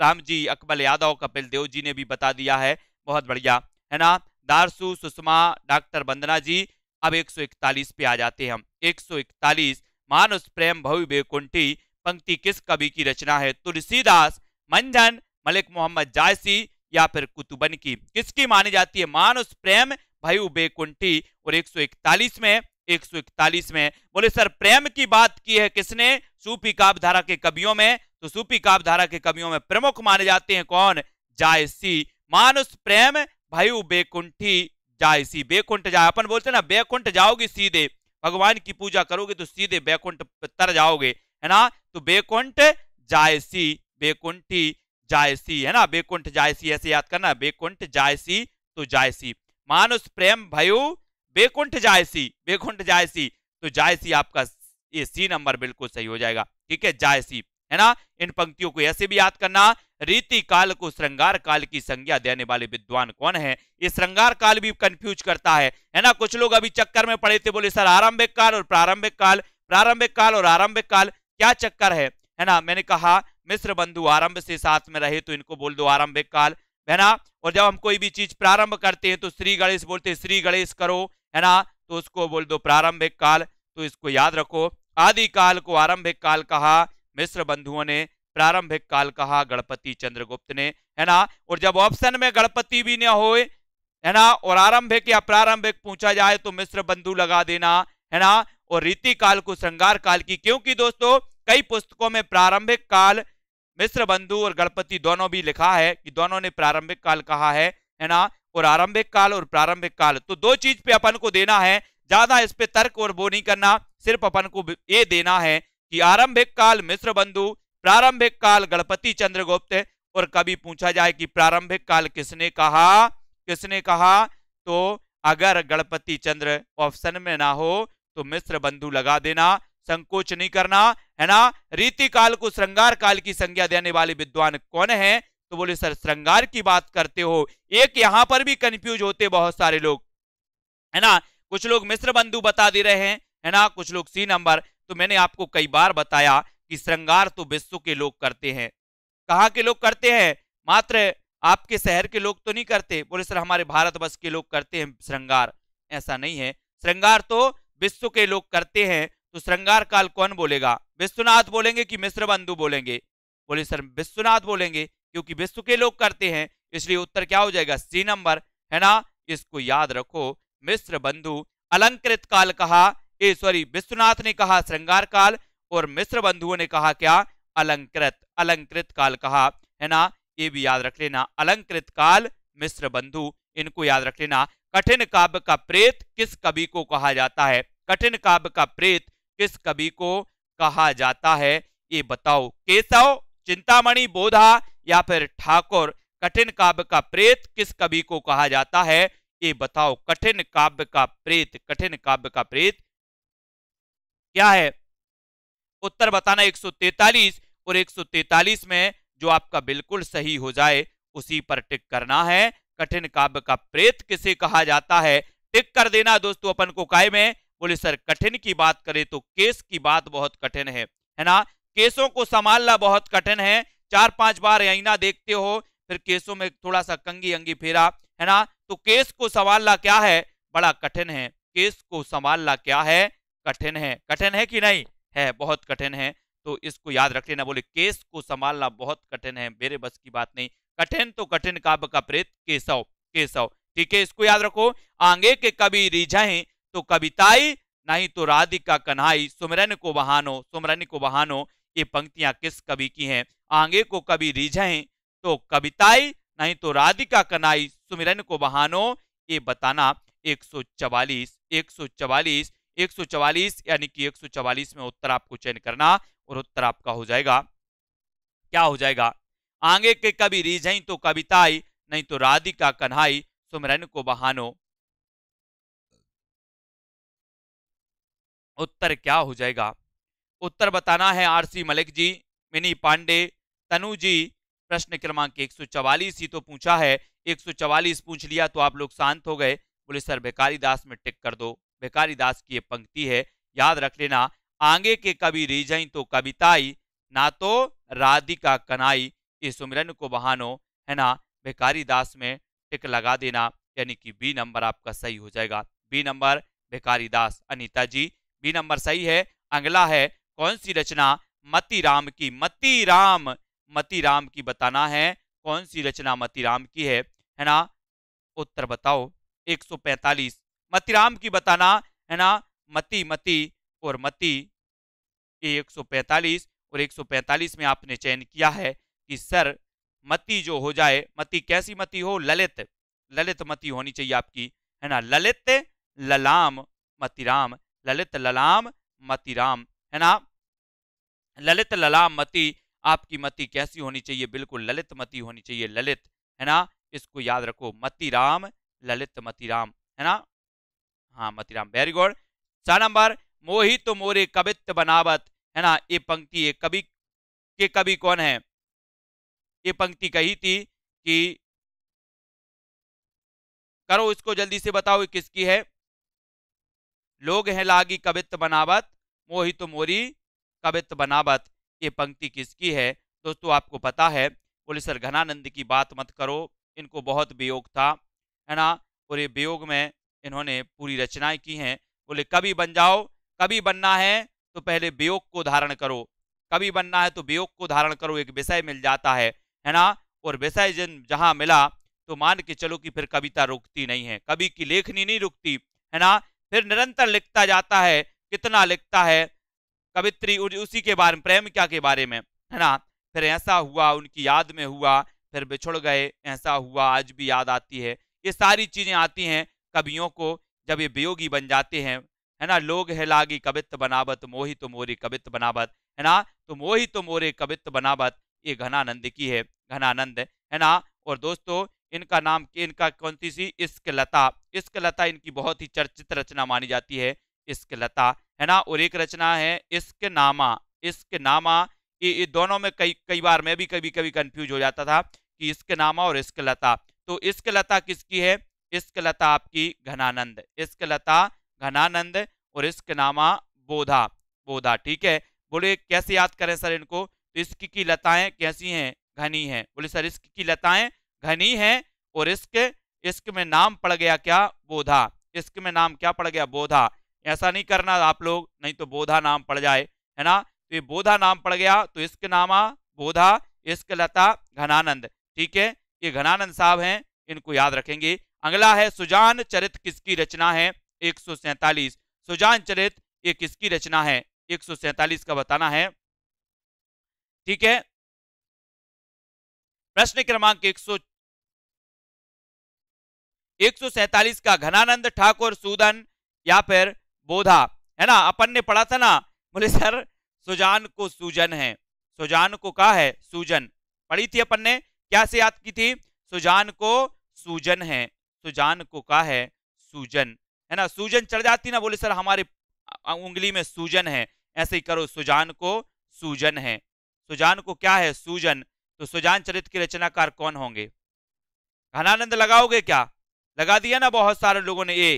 राम जी अकबल यादव कपिल देव जी ने भी बता दिया है बहुत बढ़िया है ना दारसू सुषमा डॉक्टर वंदना जी अब 141 पे आ जाते हैं हम 141 मानुष प्रेम भव्य बेकुंठी पंक्ति किस कवि की रचना है तुलसीदास मंझन मलिक मोहम्मद जायसी या फिर कुतुबन की किसकी मानी जाती है मानुस प्रेम भाई बेकुंठी और 141 में 141 में बोले सर प्रेम की बात की है किसने सूपी काव्यधारा के कवियों में तो सूपी काव्यधारा के कवियों में प्रमुख माने जाते हैं कौन जायसी मानुष प्रेम भाई बेकुंठी जायसी बेकुंठ जाए अपन बोलते ना बेकुंठ जाओगे सीधे भगवान की पूजा करोगे तो सीधे बैकुंठ तर जाओगे है ना तो बेकुंठ जायसी बेकुंठी जायसी है ना बेकुंठ जायसी ऐसे याद करना बेकुंठ जायसी तो जायसी मानुष प्रेम भयो बेकुंठ जायसी बेकुंठ जायसी तो जायसी आपका ये सी नंबर बिल्कुल सही हो जाएगा ठीक है जायसी है ना इन पंक्तियों को ऐसे भी याद करना रीति काल को श्रृंगार काल की संज्ञा देने वाले विद्वान कौन है ये श्रृंगार काल भी कंफ्यूज करता है है ना कुछ लोग अभी चक्कर में पड़े थे बोले सर आरंभिक काल और प्रारंभिक काल प्रारंभिक काल और आरंभिक काल क्या चक्कर है है ना मैंने कहा मिश्र बंधु आरंभ से साथ में रहे तो इनको बोल दो आरंभिक काल है ना और जब हम कोई भी चीज प्रारंभ करते हैं तो श्री गणेश बोलते हैं श्री गणेश करो है ना तो उसको बोल दो प्रारंभिक काल तो इसको याद रखो आदि काल को आरंभिक काल कहा मिश्र बंधुओं ने प्रारंभिक काल कहा गणपति चंद्रगुप्त ने है ना और जब ऑप्शन में गणपति भी न हो है ना और आरंभिक या प्रारंभिक पूछा जाए तो मिश्र बंधु लगा देना है ना और रीति काल को श्रृंगार काल की क्योंकि दोस्तों कई पुस्तकों में प्रारंभिक काल मिश्र बंधु और गणपति दोनों भी लिखा है कि दोनों ने प्रारंभिक काल कहा है है ना और आरंभिक काल और प्रारंभिक काल तो दो चीज पे अपन को देना है ज्यादा इस पे तर्क और वो नहीं करना सिर्फ अपन को ये देना है कि आरंभिक काल मिश्र बंधु प्रारंभिक काल गणपति चंद्रगुप्त और कभी पूछा जाए कि प्रारंभिक काल किसने कहा किसने कहा तो अगर गणपति चंद्र ऑप्शन में ना हो तो मित्र बंधु लगा देना संकोच नहीं करना है ना रीति काल को श्रृंगार काल की संज्ञा देने वाले विद्वान कौन है तो बोले सर श्रृंगार की बात करते हो एक यहां पर भी कंफ्यूज होते बहुत सारे लोग है ना कुछ लोग मिश्र बंधु बता दे रहे हैं है ना कुछ लोग सी नंबर तो मैंने आपको कई बार बताया कि श्रृंगार तो विश्व के लोग करते हैं कहाँ के लोग करते हैं मात्र आपके शहर के लोग तो नहीं करते बोले सर हमारे भारतवर्ष के लोग करते हैं श्रृंगार ऐसा नहीं है श्रृंगार तो विश्व के लोग करते हैं तो श्रृंगार काल कौन बोलेगा विश्वनाथ बोलेंगे कि मिश्र बंधु बोलेंगे बोले सर विश्वनाथ बोलेंगे क्योंकि विश्व के लोग करते हैं इसलिए उत्तर क्या हो जाएगा सी नंबर है ना इसको याद रखो मिश्र बंधु अलंकृत काल कहा सॉरी विश्वनाथ ने कहा श्रृंगार काल और मिश्र बंधुओं ने कहा क्या अलंकृत अलंकृत काल कहा है ना ये भी याद रख लेना अलंकृत काल मिश्र बंधु इनको याद रख लेना कठिन काव्य का प्रेत किस कवि को कहा जाता है कठिन काव्य का प्रेत किस कवि को कहा जाता है ये बताओ केशव चिंतामणि बोधा या फिर ठाकुर कठिन काव्य का प्रेत किस कवि को कहा जाता है ये बताओ कठिन काव्य का प्रेत कठिन काव्य का प्रेत क्या है उत्तर बताना 143 और 143 में जो आपका बिल्कुल सही हो जाए उसी पर टिक करना है कठिन काव्य का प्रेत किसे कहा जाता है टिक कर देना दोस्तों अपन को काय में बोले सर कठिन की बात करें तो केस की बात बहुत कठिन है है ना केसों को संभालना बहुत कठिन है चार पांच बार आईना देखते हो फिर केसों में थोड़ा सा कंगी अंगी फेरा है ना तो केस को संभालना क्या है बड़ा कठिन है केस को संभालना क्या है कठिन है कठिन है कि नहीं है बहुत कठिन है तो इसको याद रख लेना बोले केस को संभालना बहुत कठिन है मेरे बस की बात नहीं कठिन तो कठिन काब का प्रेत केसव केसव ठीक है इसको याद रखो आगे के कवि रिझे तो कविताई नहीं तो राधिका कन्हाई सुमरन को बहानो सुमरन को बहानो ये पंक्तियां किस कवि की हैं आगे को कवि रिझे तो कविताई नहीं तो राधिका कनाई सुमिरन को बहानो ये बताना 144 144 144 यानी कि 144 में उत्तर आपको चयन करना और उत्तर आपका हो जाएगा क्या हो जाएगा आगे के कभी रिझई तो कविताई नहीं तो राधिका कन्हाई सुमरन को बहानो उत्तर क्या हो जाएगा उत्तर बताना है आरसी मलिक जी मिनी पांडे तनु जी प्रश्न क्रमांक एक ही तो पूछा है 144 पूछ लिया तो आप लोग शांत हो गए बोले सर भिकारी दास में टिक कर दो भिकारी दास की ये पंक्ति है याद रख लेना आगे के कभी रिझई तो कविताई ना तो राधिका कनाई कि सुमिरन को बहानो है ना भिकारी दास में टिक लगा देना यानी कि बी नंबर आपका सही हो जाएगा B number Bhikari Das Anita ji B number सही है अगला है कौन सी रचना मती राम की मती राम मती राम की बताना है कौन सी रचना मती राम की है है ना उत्तर बताओ 145 मती राम की बताना है ना मती मती और मती ये 145 और 145 में आपने चयन किया है कि सर मती जो हो जाए मती कैसी मती हो ललित ललित मती होनी चाहिए आपकी है ना ललित ललाम मतिराम ललित ललाम मतिराम है ना ललित ललाम मती आपकी मती कैसी होनी चाहिए बिल्कुल ललित मती होनी चाहिए ललित है ना इसको याद रखो मतिराम ललित मतिराम है ना हाँ मतिराम वेरी गुड चार नंबर मोहित मोरे कवित्त बनावत है ना ये पंक्ति ये कवि के कवि कौन है ये पंक्ति कही थी कि करो इसको जल्दी से बताओ किसकी है लोग हैं लागी कवित बनावत मोहित तो मोरी कवित बनावत ये पंक्ति किसकी है दोस्तों आपको पता है बोले सर घनानंद की बात मत करो इनको बहुत वियोग था है ना और ये वियोग में इन्होंने पूरी रचनाएं की हैं बोले कभी बन जाओ कभी बनना है तो पहले वियोग को धारण करो कभी बनना है तो वियोग को धारण करो एक विषय मिल जाता है है ना और वैसा ही जन्म जहाँ मिला तो मान के चलो कि फिर कविता रुकती नहीं है कवि की लेखनी नहीं रुकती है ना फिर निरंतर लिखता जाता है कितना लिखता है कवित्री उसी के बारे में प्रेम क्या के बारे में है ना फिर ऐसा हुआ उनकी याद में हुआ फिर बिछुड़ गए ऐसा हुआ आज भी याद आती है ये सारी चीजें आती हैं कवियों को जब ये वियोगी बन जाते हैं है ना लोग है लागी कवित्त बनावत मोहित तो मोरी कवित्त बनावत है ना तो मोहित तो मोरे कवित्त बनावत ये घनानंद की है घनानंद है ना और दोस्तों इनका नाम इनका कौन सी सी इश्क लता इश्क लता इनकी बहुत ही चर्चित रचना मानी जाती है इश्क लता है ना और एक रचना है इश्क नामा इश्क नामा ये, दोनों में कई कई बार मैं भी कभी कभी कंफ्यूज हो जाता था कि इश्क नामा और इश्क लता तो इश्क लता किसकी है इश्क लता आपकी घनानंद इश्क लता घनानंद और इश्क नामा बोधा बोधा ठीक है बोले कैसे याद करें सर इनको तो इश्क की लताएं कैसी हैं घनी है बोले सर इश्क की लताएं घनी है और इश्क इश्क में नाम पड़ गया क्या बोधा इश्क में नाम क्या पड़ गया बोधा ऐसा नहीं करना आप लोग नहीं तो बोधा नाम पड़ जाए है ना तो ये बोधा नाम पड़ गया तो इश्क नामा बोधा इश्क लता घनानंद ठीक है ये घनानंद साहब हैं इनको याद रखेंगे अगला है सुजान चरित किसकी रचना है एक सुजान चरित ये किसकी रचना है एक का बताना है ठीक है प्रश्न क्रमांक एक सौ एक सौ सैतालीस का घनानंद ठाकुर सूदन या फिर बोधा है ना अपन ने पढ़ा था ना बोले सर सुजान को सूजन है सुजान को कहा है सूजन पढ़ी थी अपन ने क्या से याद की थी सुजान को सूजन है सुजान को कहा है सूजन है ना सूजन चढ़ जाती ना बोले सर हमारे उंगली में सूजन है ऐसे ही करो सुजान को सूजन है सुजान को क्या है सूजन तो सुजान चरित के रचनाकार कौन होंगे घनानंद लगाओगे क्या लगा दिया ना बहुत सारे लोगों ने ये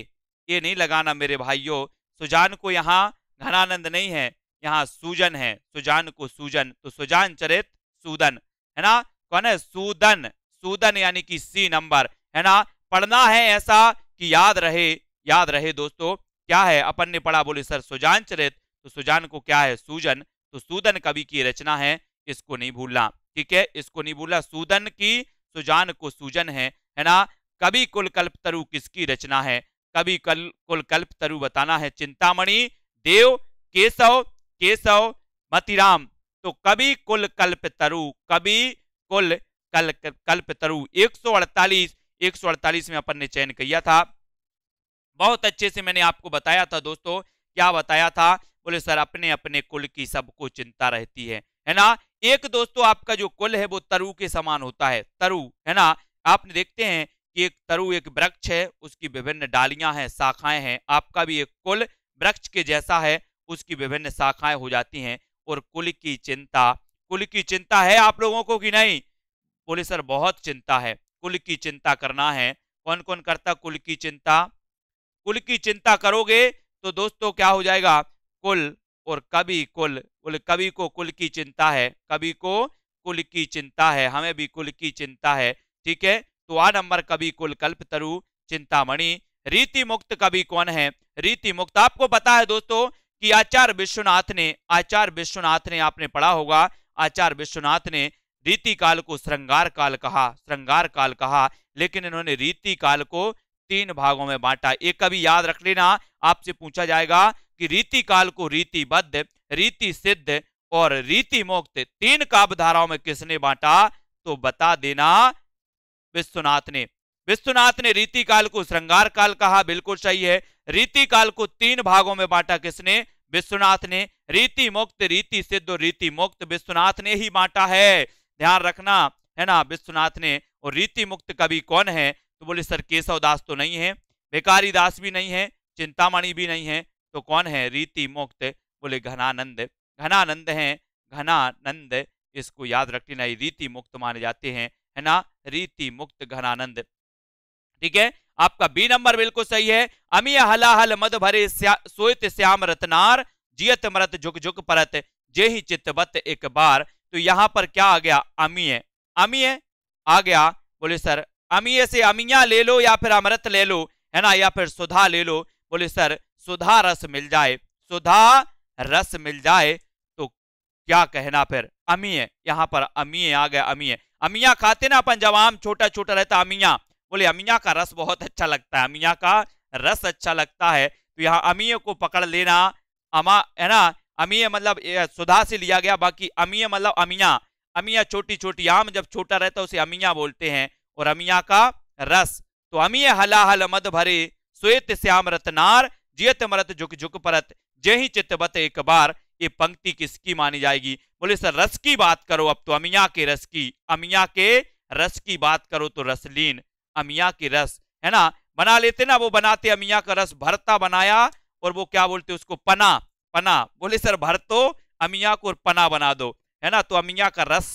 ये नहीं लगाना मेरे भाइयों सुजान को यहाँ घनानंद नहीं है यहाँ सूजन है सुजान को सूजन तो सुजान चरित सूदन है ना कौन है सूदन सूदन यानी कि सी नंबर है ना पढ़ना है ऐसा कि याद रहे याद रहे दोस्तों क्या है अपन ने पढ़ा बोले सर सुजान चरित तो सुजान को क्या है सूजन तो सूदन कवि की रचना है इसको नहीं भूलना ठीक है इसको बोला सूदन की सुजान को सूजन है है ना कभी कुल कल्प तरु किसकी रचना है कभी कल कुल कल्प तरु बताना है चिंतामणि देव केशव केशव मतिराम तो कभी कुल कल्प तरु कभी कुल कल कल्प तरु एक सौ अड़तालीस एक सौ अड़तालीस में अपन ने चयन किया था बहुत अच्छे से मैंने आपको बताया था दोस्तों क्या बताया था बोले सर अपने अपने कुल की सबको चिंता रहती है है ना एक दोस्तों आपका जो कुल है वो तरु के समान होता है तरु है ना आपने देखते हैं कि एक तरु एक वृक्ष है उसकी विभिन्न डालियां हैं शाखाएं हैं आपका भी एक कुल वृक्ष के जैसा है उसकी विभिन्न शाखाएं हो जाती हैं और कुल की चिंता कुल की चिंता है आप लोगों को कि नहीं बोले सर बहुत चिंता है कुल की चिंता करना है कौन कौन करता कुल की चिंता कुल की चिंता करोगे तो दोस्तों क्या हो जाएगा कुल और कभी कुल कुल कभी को कुल की चिंता है कभी को कुल की चिंता है हमें भी कुल की चिंता है ठीक है तो आ नंबर कभी कुल कल्प तरु चिंतामणि रीति मुक्त कवि कौन है रीति मुक्त आपको पता है दोस्तों कि आचार्य विश्वनाथ ने आचार्य विश्वनाथ ने आपने पढ़ा होगा आचार्य विश्वनाथ ने रीति काल को श्रृंगार काल कहा श्रृंगार काल कहा लेकिन इन्होंने रीति काल को तीन भागों में बांटा एक कभी याद रख लेना आपसे पूछा जाएगा कि रीति काल को रीतिबद्ध रीति सिद्ध और रीति मुक्त तीन काव्य धाराओं में किसने बांटा तो बता देना विश्वनाथ ने विश्वनाथ ने रीति काल को श्रृंगार काल कहा बिल्कुल सही है रीति काल को तीन भागों में बांटा किसने विश्वनाथ ने रीति मुक्त रीति सिद्ध और रीति मुक्त विश्वनाथ ने ही बांटा है ध्यान रखना है ना विश्वनाथ ने और रीति मुक्त कवि कौन है तो बोले सर केशव दास तो नहीं है भिकारी दास भी नहीं है चिंतामणि भी नहीं है तो कौन है रीति मुक्त बोले घनानंद घनानंद है घनानंद इसको याद रख लेना रीति मुक्त माने जाते हैं है ना रीति मुक्त घनानंद ठीक है आपका बी नंबर बिल्कुल सही है अमीय हलाहल मद भरे सोयत श्याम रतनार जियत मरत झुक झुक परत जे ही चित्तवत एक बार तो यहां पर क्या आ गया अमीय अमीय आ गया बोले सर अमीय से अमिया ले लो या फिर अमृत ले लो है ना या फिर सुधा ले लो बोले सर सुधा रस मिल जाए सुधा रस मिल जाए तो क्या कहना फिर अमीय यहां पर अमीय आ गया अमीय अमिया खाते ना अपन जब आम छोटा छोटा रहता अमिया बोले अमिया का रस बहुत अच्छा लगता है अमिया का रस अच्छा लगता है तो यहाँ अमीय को पकड़ लेना अमा है ना अमीय मतलब सुधा से लिया गया बाकी अमीय मतलब अमिया अमिया छोटी छोटी आम जब छोटा रहता उसे अमिया बोलते हैं और अमिया का रस तो अमीय हलाहल मद भरे श्वेत श्याम रतनार जियत मरत झुक झुक परत जय ही चित्त बत एक बार ये पंक्ति किसकी मानी जाएगी बोले सर रस की बात करो अब तो अमिया के रस की अमिया के रस की बात करो तो रसलीन अमिया के रस है ना बना लेते ना वो बनाते अमिया का रस भरता बनाया और वो क्या बोलते उसको पना पना बोले सर भर तो अमिया को और पना बना दो है ना तो अमिया का रस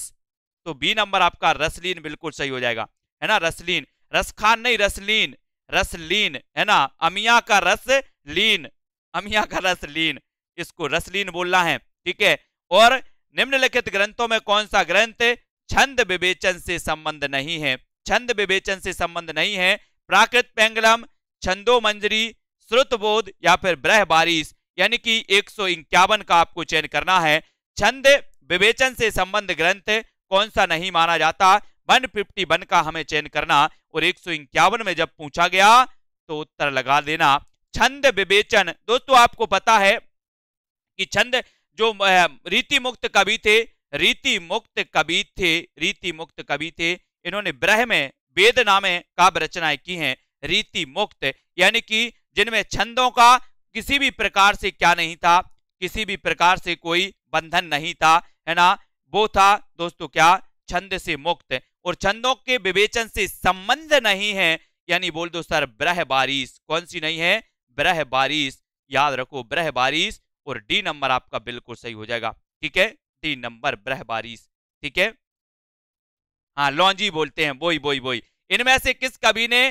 तो बी नंबर आपका रसलीन बिल्कुल सही हो जाएगा है ना रसलीन रस खान नहीं रसलीन रसलीन है ना अमिया का रस लीन अमिया का रस लीन इसको रसलीन बोलना है ठीक है और निम्नलिखित ग्रंथों में कौन सा ग्रंथ छंद विवेचन से संबंध नहीं है छंद विवेचन से संबंध नहीं है प्राकृत पेंगलम छंदो मंजरी श्रुतबोध या फिर ब्रह बारिश यानी कि एक का आपको चयन करना है छंद विवेचन से संबंध ग्रंथ कौन सा नहीं माना जाता वन वन का हमें चयन करना और एक में जब पूछा गया तो उत्तर लगा देना छंद विवेचन दोस्तों आपको पता है कि छंद जो रीति मुक्त कवि थे रीति मुक्त कवि थे रीति मुक्त कवि थे इन्होंने ब्रह में वेद नामे काव्य रचनाएं की हैं रीति मुक्त यानी कि जिनमें छंदों का किसी भी प्रकार से क्या नहीं था किसी भी प्रकार से कोई बंधन नहीं था है ना वो था दोस्तों क्या छंद से मुक्त और छंदों के विवेचन से संबंध नहीं है यानी बोल दो सर ब्रह बारिश कौन सी नहीं है ब्रह बारिश याद रखो ब्रह बारिश और डी नंबर आपका बिल्कुल सही हो जाएगा ठीक है डी नंबर ब्रह बारिश ठीक है हाँ लॉन्जी बोलते हैं बोई बोई बोई इनमें से किस कवि ने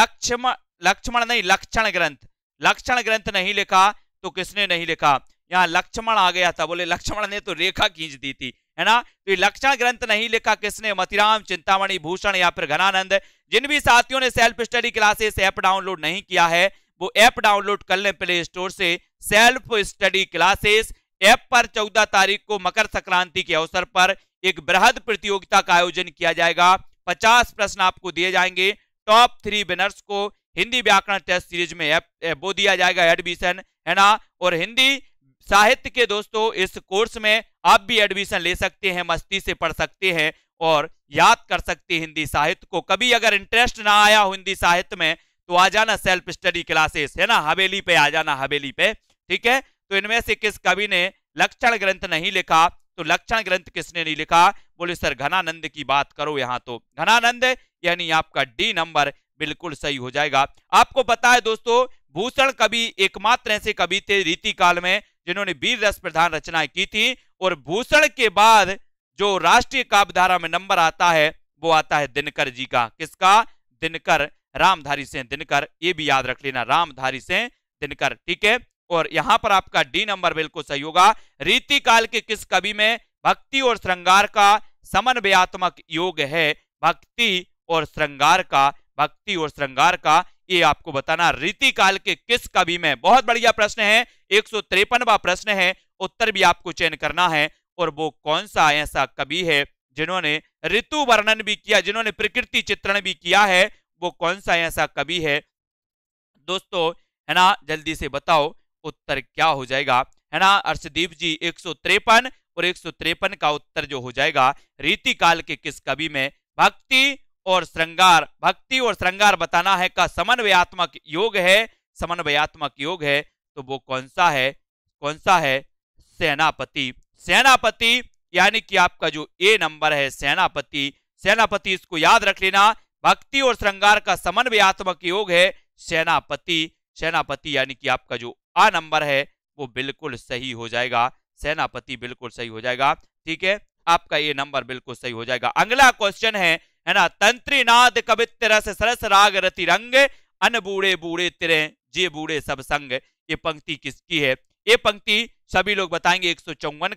लक्ष्मण लक्ष्मण नहीं लक्षण ग्रंथ लक्षण ग्रंथ नहीं लिखा तो किसने नहीं लिखा यहाँ लक्ष्मण आ गया था बोले लक्ष्मण ने तो रेखा खींच दी थी है ना तो ये लक्षण ग्रंथ नहीं लिखा किसने मतिराम चिंतामणि भूषण या फिर घनानंद जिन भी साथियों ने self study classes app download नहीं किया है वो ऐप डाउनलोड कर लें प्ले स्टोर से सेल्फ स्टडी क्लासेस ऐप पर चौदह तारीख को मकर संक्रांति के अवसर पर एक बृहद प्रतियोगिता का आयोजन किया जाएगा पचास प्रश्न आपको दिए जाएंगे टॉप थ्री विनर्स को हिंदी व्याकरण टेस्ट सीरीज में एप, वो दिया जाएगा एडमिशन है ना और हिंदी साहित्य के दोस्तों इस कोर्स में आप भी एडमिशन ले सकते हैं मस्ती से पढ़ सकते हैं और याद कर सकते हैं हिंदी साहित्य को कभी अगर इंटरेस्ट ना आया हो हिंदी साहित्य में तो आ जाना सेल्फ स्टडी क्लासेस है ना हवेली पे आ जाना हवेली पे ठीक है तो इनमें से किस कवि ने लक्षण ग्रंथ नहीं लिखा तो लक्षण ग्रंथ किसने नहीं लिखा बोले सर घनानंद की बात करो यहाँ तो घनानंद यानी आपका डी नंबर बिल्कुल सही हो जाएगा आपको पता है दोस्तों भूषण कवि एकमात्र ऐसे कवि थे रीति काल में जिन्होंने वीर रस प्रधान रचनाएं की थी और भूषण के बाद जो राष्ट्रीय काव्यधारा में नंबर आता है वो आता है दिनकर जी का किसका दिनकर रामधारी सिंह दिनकर ये भी याद रख लेना रामधारी सिंह दिनकर ठीक है और यहां पर आपका डी नंबर बिल्कुल सही होगा रीति काल के किस कवि में भक्ति और श्रृंगार का समन्वयात्मक योग है भक्ति और श्रृंगार का भक्ति और श्रृंगार का ये आपको बताना रीति काल के किस कवि में बहुत बढ़िया प्रश्न है एक प्रश्न है उत्तर भी आपको चयन करना है और वो कौन सा ऐसा कवि है जिन्होंने ऋतु वर्णन भी किया जिन्होंने प्रकृति चित्रण भी किया है वो कौन सा ऐसा कवि है दोस्तों है ना जल्दी से बताओ उत्तर क्या हो जाएगा है ना अर्षदीप जी एक और एक का उत्तर जो हो जाएगा रीति काल के किस कवि में भक्ति और श्रृंगार भक्ति और श्रृंगार बताना है का समन्वयात्मक योग है समन्वयात्मक योग है तो वो कौन सा है कौन सा है सेनापति सेनापति यानी कि आपका जो ए नंबर है सेनापति सेनापति इसको याद रख लेना भक्ति और श्रृंगार का समन्वयात्मक योग है सेनापति सेनापति यानी कि आपका जो आ नंबर है वो बिल्कुल सही हो जाएगा सेनापति बिल्कुल सही हो जाएगा ठीक है आपका ये नंबर बिल्कुल सही हो जाएगा अगला क्वेश्चन है है ना नाद कवित्य रस सरस राग रति रंग अन बूढ़े बूढ़े तिरे जे बूढ़े सब संग ये पंक्ति किसकी है ये पंक्ति सभी लोग बताएंगे एक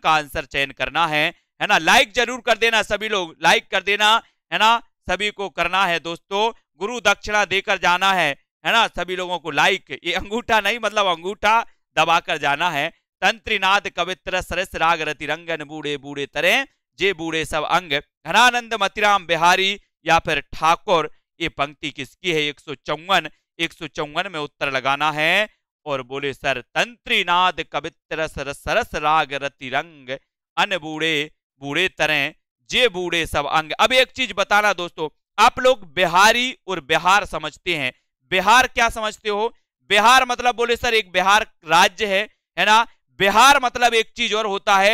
का आंसर चयन करना है है ना लाइक जरूर कर देना सभी लोग लाइक कर देना है ना सभी को करना है दोस्तों गुरु दक्षिणा देकर जाना है है ना सभी लोगों को लाइक ये अंगूठा नहीं मतलब अंगूठा दबा कर जाना है तंत्रीनाथ कवित्र सरस राग रति रंगन बूढ़े बूढ़े तरे जे बूढ़े सब अंग घनानंद मतिराम बिहारी या फिर ठाकुर ये पंक्ति किसकी है एक सौ चौवन एक सौ चौवन में उत्तर लगाना है और बोले सर तंत्रीनाद कवित्र सरस राग रति रंग अन बूढ़े बूढ़े तरह जे बूढ़े सब अंग अब एक चीज बताना दोस्तों आप लोग बिहारी और बिहार समझते हैं बिहार क्या समझते हो बिहार मतलब बोले सर एक बिहार राज्य है है ना बिहार मतलब एक चीज और होता है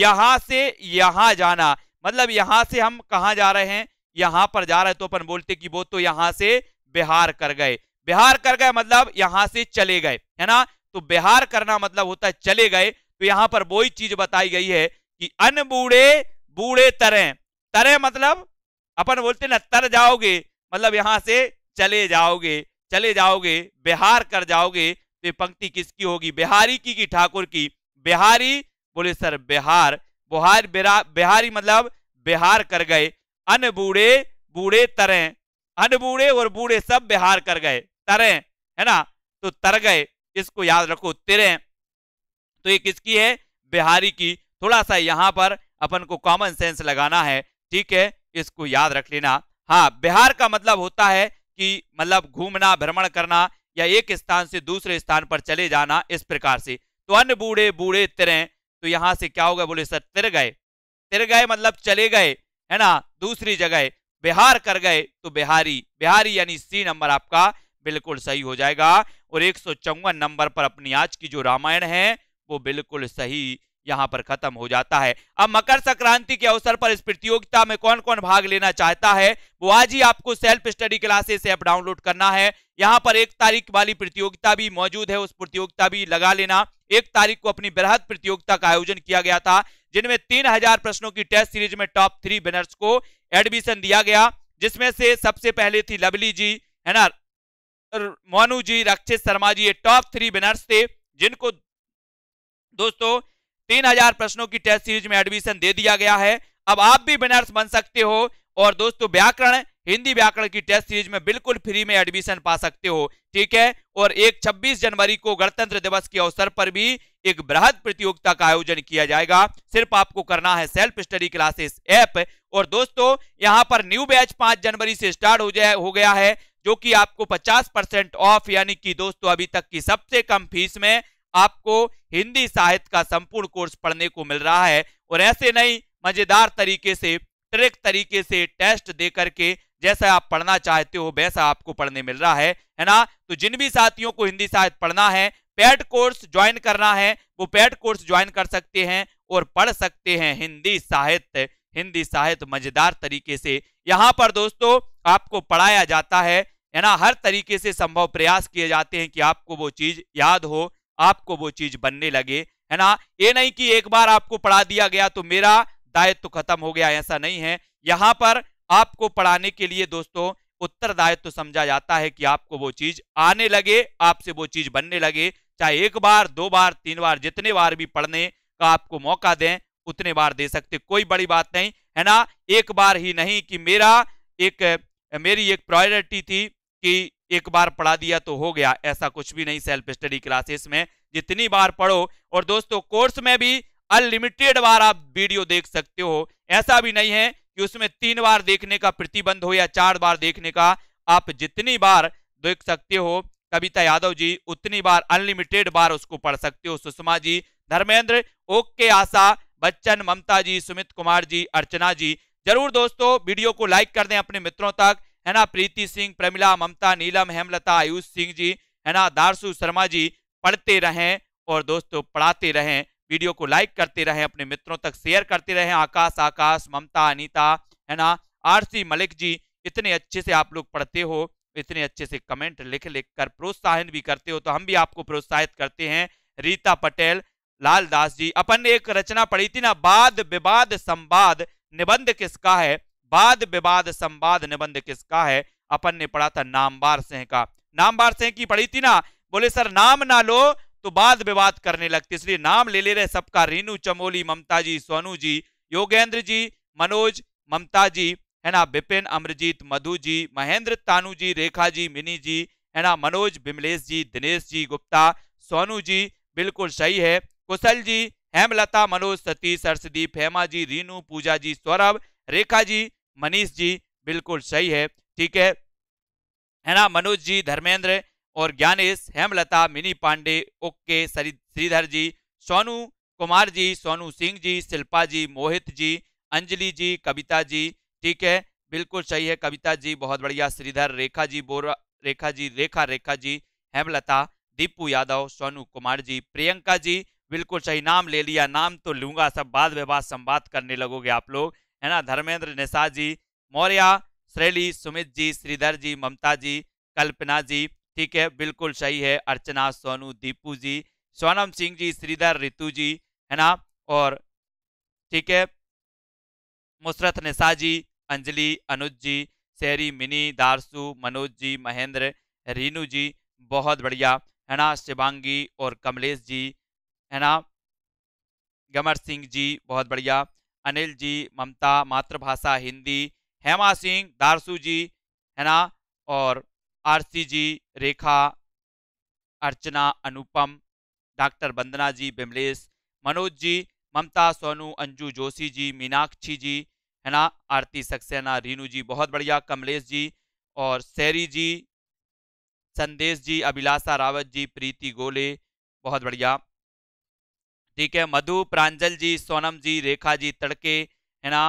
यहां से यहां जाना मतलब यहां से हम कहा जा रहे हैं यहां पर जा रहे तो अपन बोलते कि वो तो यहां से बिहार कर गए बिहार कर गए मतलब यहां से चले गए है ना तो बिहार करना मतलब होता है चले गए तो यहां पर वही चीज बताई गई है कि अनबूढ़े बूढ़े तरे तरे मतलब अपन बोलते ना तर जाओगे मतलब यहां से चले जाओगे चले जाओगे बिहार कर जाओगे तो ये पंक्ति किसकी होगी बिहारी की की ठाकुर की बिहारी बोले सर बिहार बुहार बिहारी मतलब बिहार कर गए अन बूढ़े बूढ़े तरे अन बूढ़े और बूढ़े सब बिहार कर गए तरे है ना तो तर गए इसको याद रखो तिरे तो ये किसकी है बिहारी की थोड़ा सा यहां पर अपन को कॉमन सेंस लगाना है ठीक है इसको याद रख लेना हाँ बिहार का मतलब होता है कि मतलब घूमना भ्रमण करना या एक स्थान से दूसरे स्थान पर चले जाना इस प्रकार से तो अन्य बूढ़े बूढ़े तिरे तो यहां से क्या होगा बोले सर तिर गए तिर गए मतलब चले गए है ना दूसरी जगह बिहार कर गए तो बिहारी बिहारी यानी सी नंबर आपका बिल्कुल सही हो जाएगा और एक नंबर पर अपनी आज की जो रामायण है वो बिल्कुल सही यहाँ पर खत्म हो जाता है अब मकर संक्रांति के अवसर पर इस प्रतियोगिता में कौन कौन भाग लेना चाहता है वो आज ही आपको self study classes app download करना है यहाँ पर एक तारीख वाली प्रतियोगिता भी मौजूद है उस प्रतियोगिता भी लगा लेना एक तारीख को अपनी बृहद प्रतियोगिता का आयोजन किया गया था जिनमें तीन हजार प्रश्नों की टेस्ट सीरीज में टॉप थ्री बिनर्स को एडमिशन दिया गया जिसमें से सबसे पहले थी लवली जी है ना मोनू जी रक्षित शर्मा जी ये टॉप थ्री बिनर्स थे जिनको दोस्तों तीन हजार प्रश्नों की टेस्ट सीरीज में एडमिशन दे दिया गया है अब आप भी विनर्स बन सकते हो और दोस्तों व्याकरण हिंदी व्याकरण की टेस्ट सीरीज में बिल्कुल फ्री में एडमिशन पा सकते हो ठीक है और एक छब्बीस जनवरी को गणतंत्र दिवस के अवसर पर भी एक बृहद प्रतियोगिता का आयोजन किया जाएगा सिर्फ आपको करना है सेल्फ स्टडी क्लासेस ऐप और दोस्तों यहां पर न्यू बैच पांच जनवरी से स्टार्ट हो जाए हो गया है जो कि आपको 50 परसेंट ऑफ यानी कि दोस्तों अभी तक की सबसे कम फीस में आपको हिंदी साहित्य का संपूर्ण कोर्स पढ़ने को मिल रहा है और ऐसे नहीं मजेदार तरीके से ट्रिक तरीके से टेस्ट दे करके जैसा आप पढ़ना चाहते हो वैसा आपको पढ़ने मिल रहा है है ना तो जिन भी साथियों को हिंदी साहित्य पढ़ना है पैड कोर्स ज्वाइन करना है वो पैड कोर्स ज्वाइन कर सकते हैं और पढ़ सकते हैं हिंदी साहित्य हिंदी साहित्य मजेदार तरीके से यहाँ पर दोस्तों आपको पढ़ाया जाता है है ना हर तरीके से संभव प्रयास किए जाते हैं कि आपको वो चीज याद हो आपको वो चीज बनने लगे है ना ये नहीं कि एक बार आपको पढ़ा दिया गया तो मेरा दायित्व तो खत्म हो गया ऐसा नहीं है यहां पर आपको पढ़ाने के लिए दोस्तों उत्तरदायित्व तो समझा जाता है कि आपको वो चीज आने लगे आपसे वो चीज बनने लगे चाहे एक बार दो बार तीन बार जितने बार भी पढ़ने का आपको मौका दें उतने बार दे सकते कोई बड़ी बात नहीं है ना एक बार ही नहीं कि मेरा एक मेरी एक प्रायोरिटी थी कि एक बार पढ़ा दिया तो हो गया ऐसा कुछ भी नहीं सेल्फ स्टडी क्लासेस में जितनी बार पढ़ो और दोस्तों कोर्स में भी अनलिमिटेड बार आप वीडियो देख सकते हो ऐसा भी नहीं है कि उसमें तीन बार देखने का प्रतिबंध हो या चार बार देखने का आप जितनी बार देख सकते हो कविता यादव जी उतनी बार अनलिमिटेड बार उसको पढ़ सकते हो सुषमा जी धर्मेंद्र ओके आशा बच्चन ममता जी सुमित कुमार जी अर्चना जी जरूर दोस्तों वीडियो को लाइक कर दें अपने मित्रों तक है ना प्रीति सिंह प्रमिला ममता नीलम हेमलता आयुष सिंह जी है ना दारसू शर्मा जी पढ़ते रहें और दोस्तों पढ़ाते रहें वीडियो को लाइक करते रहें अपने मित्रों तक शेयर करते रहें आकाश आकाश ममता अनिता है ना आरसी मलिक जी इतने अच्छे से आप लोग पढ़ते हो इतने अच्छे से कमेंट लिख लिख कर प्रोत्साहन भी करते हो तो हम भी आपको प्रोत्साहित करते हैं रीता पटेल लाल दास जी अपन ने एक रचना पढ़ी थी ना बाद विवाद संवाद निबंध किसका है वाद विवाद संवाद निबंध किसका है अपन ने पढ़ा था नामबार सिंह का नामबार सिंह की पढ़ी थी ना बोले सर नाम ना लो तो वाद विवाद करने लगते इसलिए नाम ले ले रहे सबका रीनू चमोली ममता जी सोनू जी योगेंद्र जी मनोज ममता जी है ना विपिन अमरजीत मधु जी महेंद्र तानू जी रेखा जी मिनी जी है ना मनोज बिमलेश जी दिनेश जी गुप्ता सोनू जी बिल्कुल सही है कुशल जी हेमलता मनोज सतीश हर्षदीप हेमा जी रीनू पूजा जी सौरभ रेखा जी मनीष जी बिल्कुल सही है ठीक है है ना मनोज जी धर्मेंद्र और ज्ञानेश हेमलता मिनी पांडे ओके श्रीधर जी सोनू कुमार जी सोनू सिंह जी शिल्पा जी मोहित जी अंजलि जी कविता जी ठीक है बिल्कुल सही है कविता जी बहुत बढ़िया श्रीधर रेखा जी बोरा रेखा जी रेखा रेखा जी हेमलता दीपू यादव सोनू कुमार जी प्रियंका जी बिल्कुल सही नाम ले लिया नाम तो लूंगा सब बाद विवाद संवाद करने लगोगे आप लोग है ना धर्मेंद्र निशा जी मौर्या श्रेली सुमित जी श्रीधर जी ममता जी कल्पना जी ठीक है बिल्कुल सही है अर्चना सोनू दीपू जी सोनम सिंह जी श्रीधर ऋतु जी है ना और ठीक है मुसरत निशा जी अंजलि अनुज जी शेरी मिनी दारसू मनोज जी महेंद्र रीनू जी बहुत बढ़िया है ना शिवांगी और कमलेश जी है ना गमर सिंह जी बहुत बढ़िया अनिल जी ममता मातृभाषा हिंदी हेमा सिंह दारसू जी है ना और आरसी जी रेखा अर्चना अनुपम डॉक्टर वंदना जी बिमलेश मनोज जी ममता सोनू अंजू जोशी जी मीनाक्षी जी है ना आरती सक्सेना रीनू जी बहुत बढ़िया कमलेश जी और सैरी जी संदेश जी अभिलाषा रावत जी प्रीति गोले बहुत बढ़िया ठीक है मधु प्रांजल जी सोनम जी रेखा जी तड़के है ना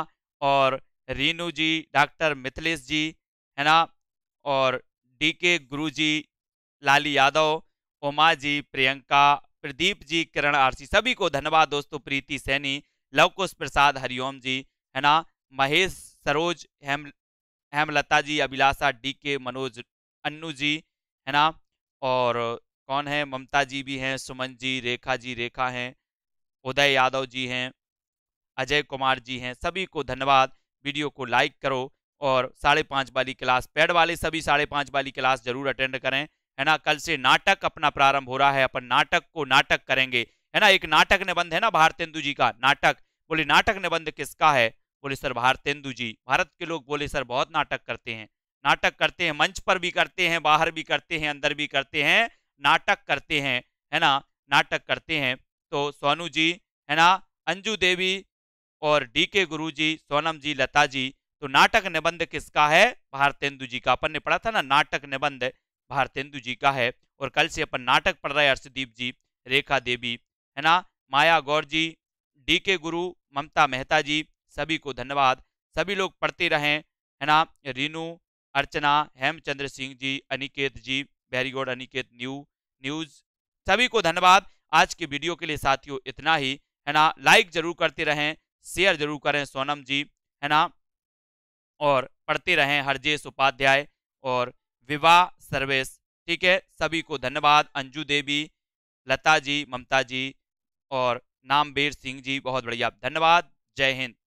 और रीनू जी डॉक्टर मिथिलेश जी है ना और D K Guru ji Lali Yadav Uma ji Priyanka Pradeep ji Kiran RC सभी को धन्यवाद दोस्तों प्रीति सैनी लवकुश प्रसाद हरिओम जी है ना महेश सरोज हेम हेमलता जी अभिलाषा डी के मनोज अन्नू जी है ना और कौन है ममता जी भी हैं सुमन जी रेखा जी रेखा हैं उदय यादव जी हैं अजय कुमार जी हैं सभी को धन्यवाद वीडियो को लाइक करो और साढ़े पाँच वाली क्लास पैड वाले सभी साढ़े पाँच वाली क्लास जरूर अटेंड करें है ना कल से नाटक अपना प्रारंभ हो रहा है अपन नाटक को नाटक करेंगे है ना एक नाटक निबंध है ना भारतेंदु जी का नाटक बोले नाटक निबंध किसका है बोले सर भारतेंदु जी भारत के लोग बोले सर बहुत नाटक करते हैं नाटक करते हैं मंच पर भी करते हैं बाहर भी करते हैं अंदर भी करते हैं नाटक करते हैं है ना नाटक करते हैं तो सोनू जी है ना अंजू देवी और डी के गुरु जी सोनम जी लता जी तो नाटक निबंध किसका है भारतेंदु जी का अपन ने पढ़ा था ना नाटक निबंध भारतेंदु जी का है और कल से अपन नाटक पढ़ रहे हैं अर्षदीप जी रेखा देवी है ना माया गौर जी डी के गुरु ममता मेहता जी सभी को धन्यवाद सभी लोग पढ़ते रहें है ना Rinu Archana Hemchandra Singh ji Aniket ji very good Aniket new news सभी को धन्यवाद आज के वीडियो के लिए साथियों इतना ही है ना लाइक जरूर करते रहें शेयर जरूर करें सोनम जी है ना और पढ़ते रहें हरजेश उपाध्याय और विवाह सर्वेश ठीक है सभी को धन्यवाद अंजू देवी लता जी ममता जी और नामवीर सिंह जी बहुत बढ़िया धन्यवाद जय हिंद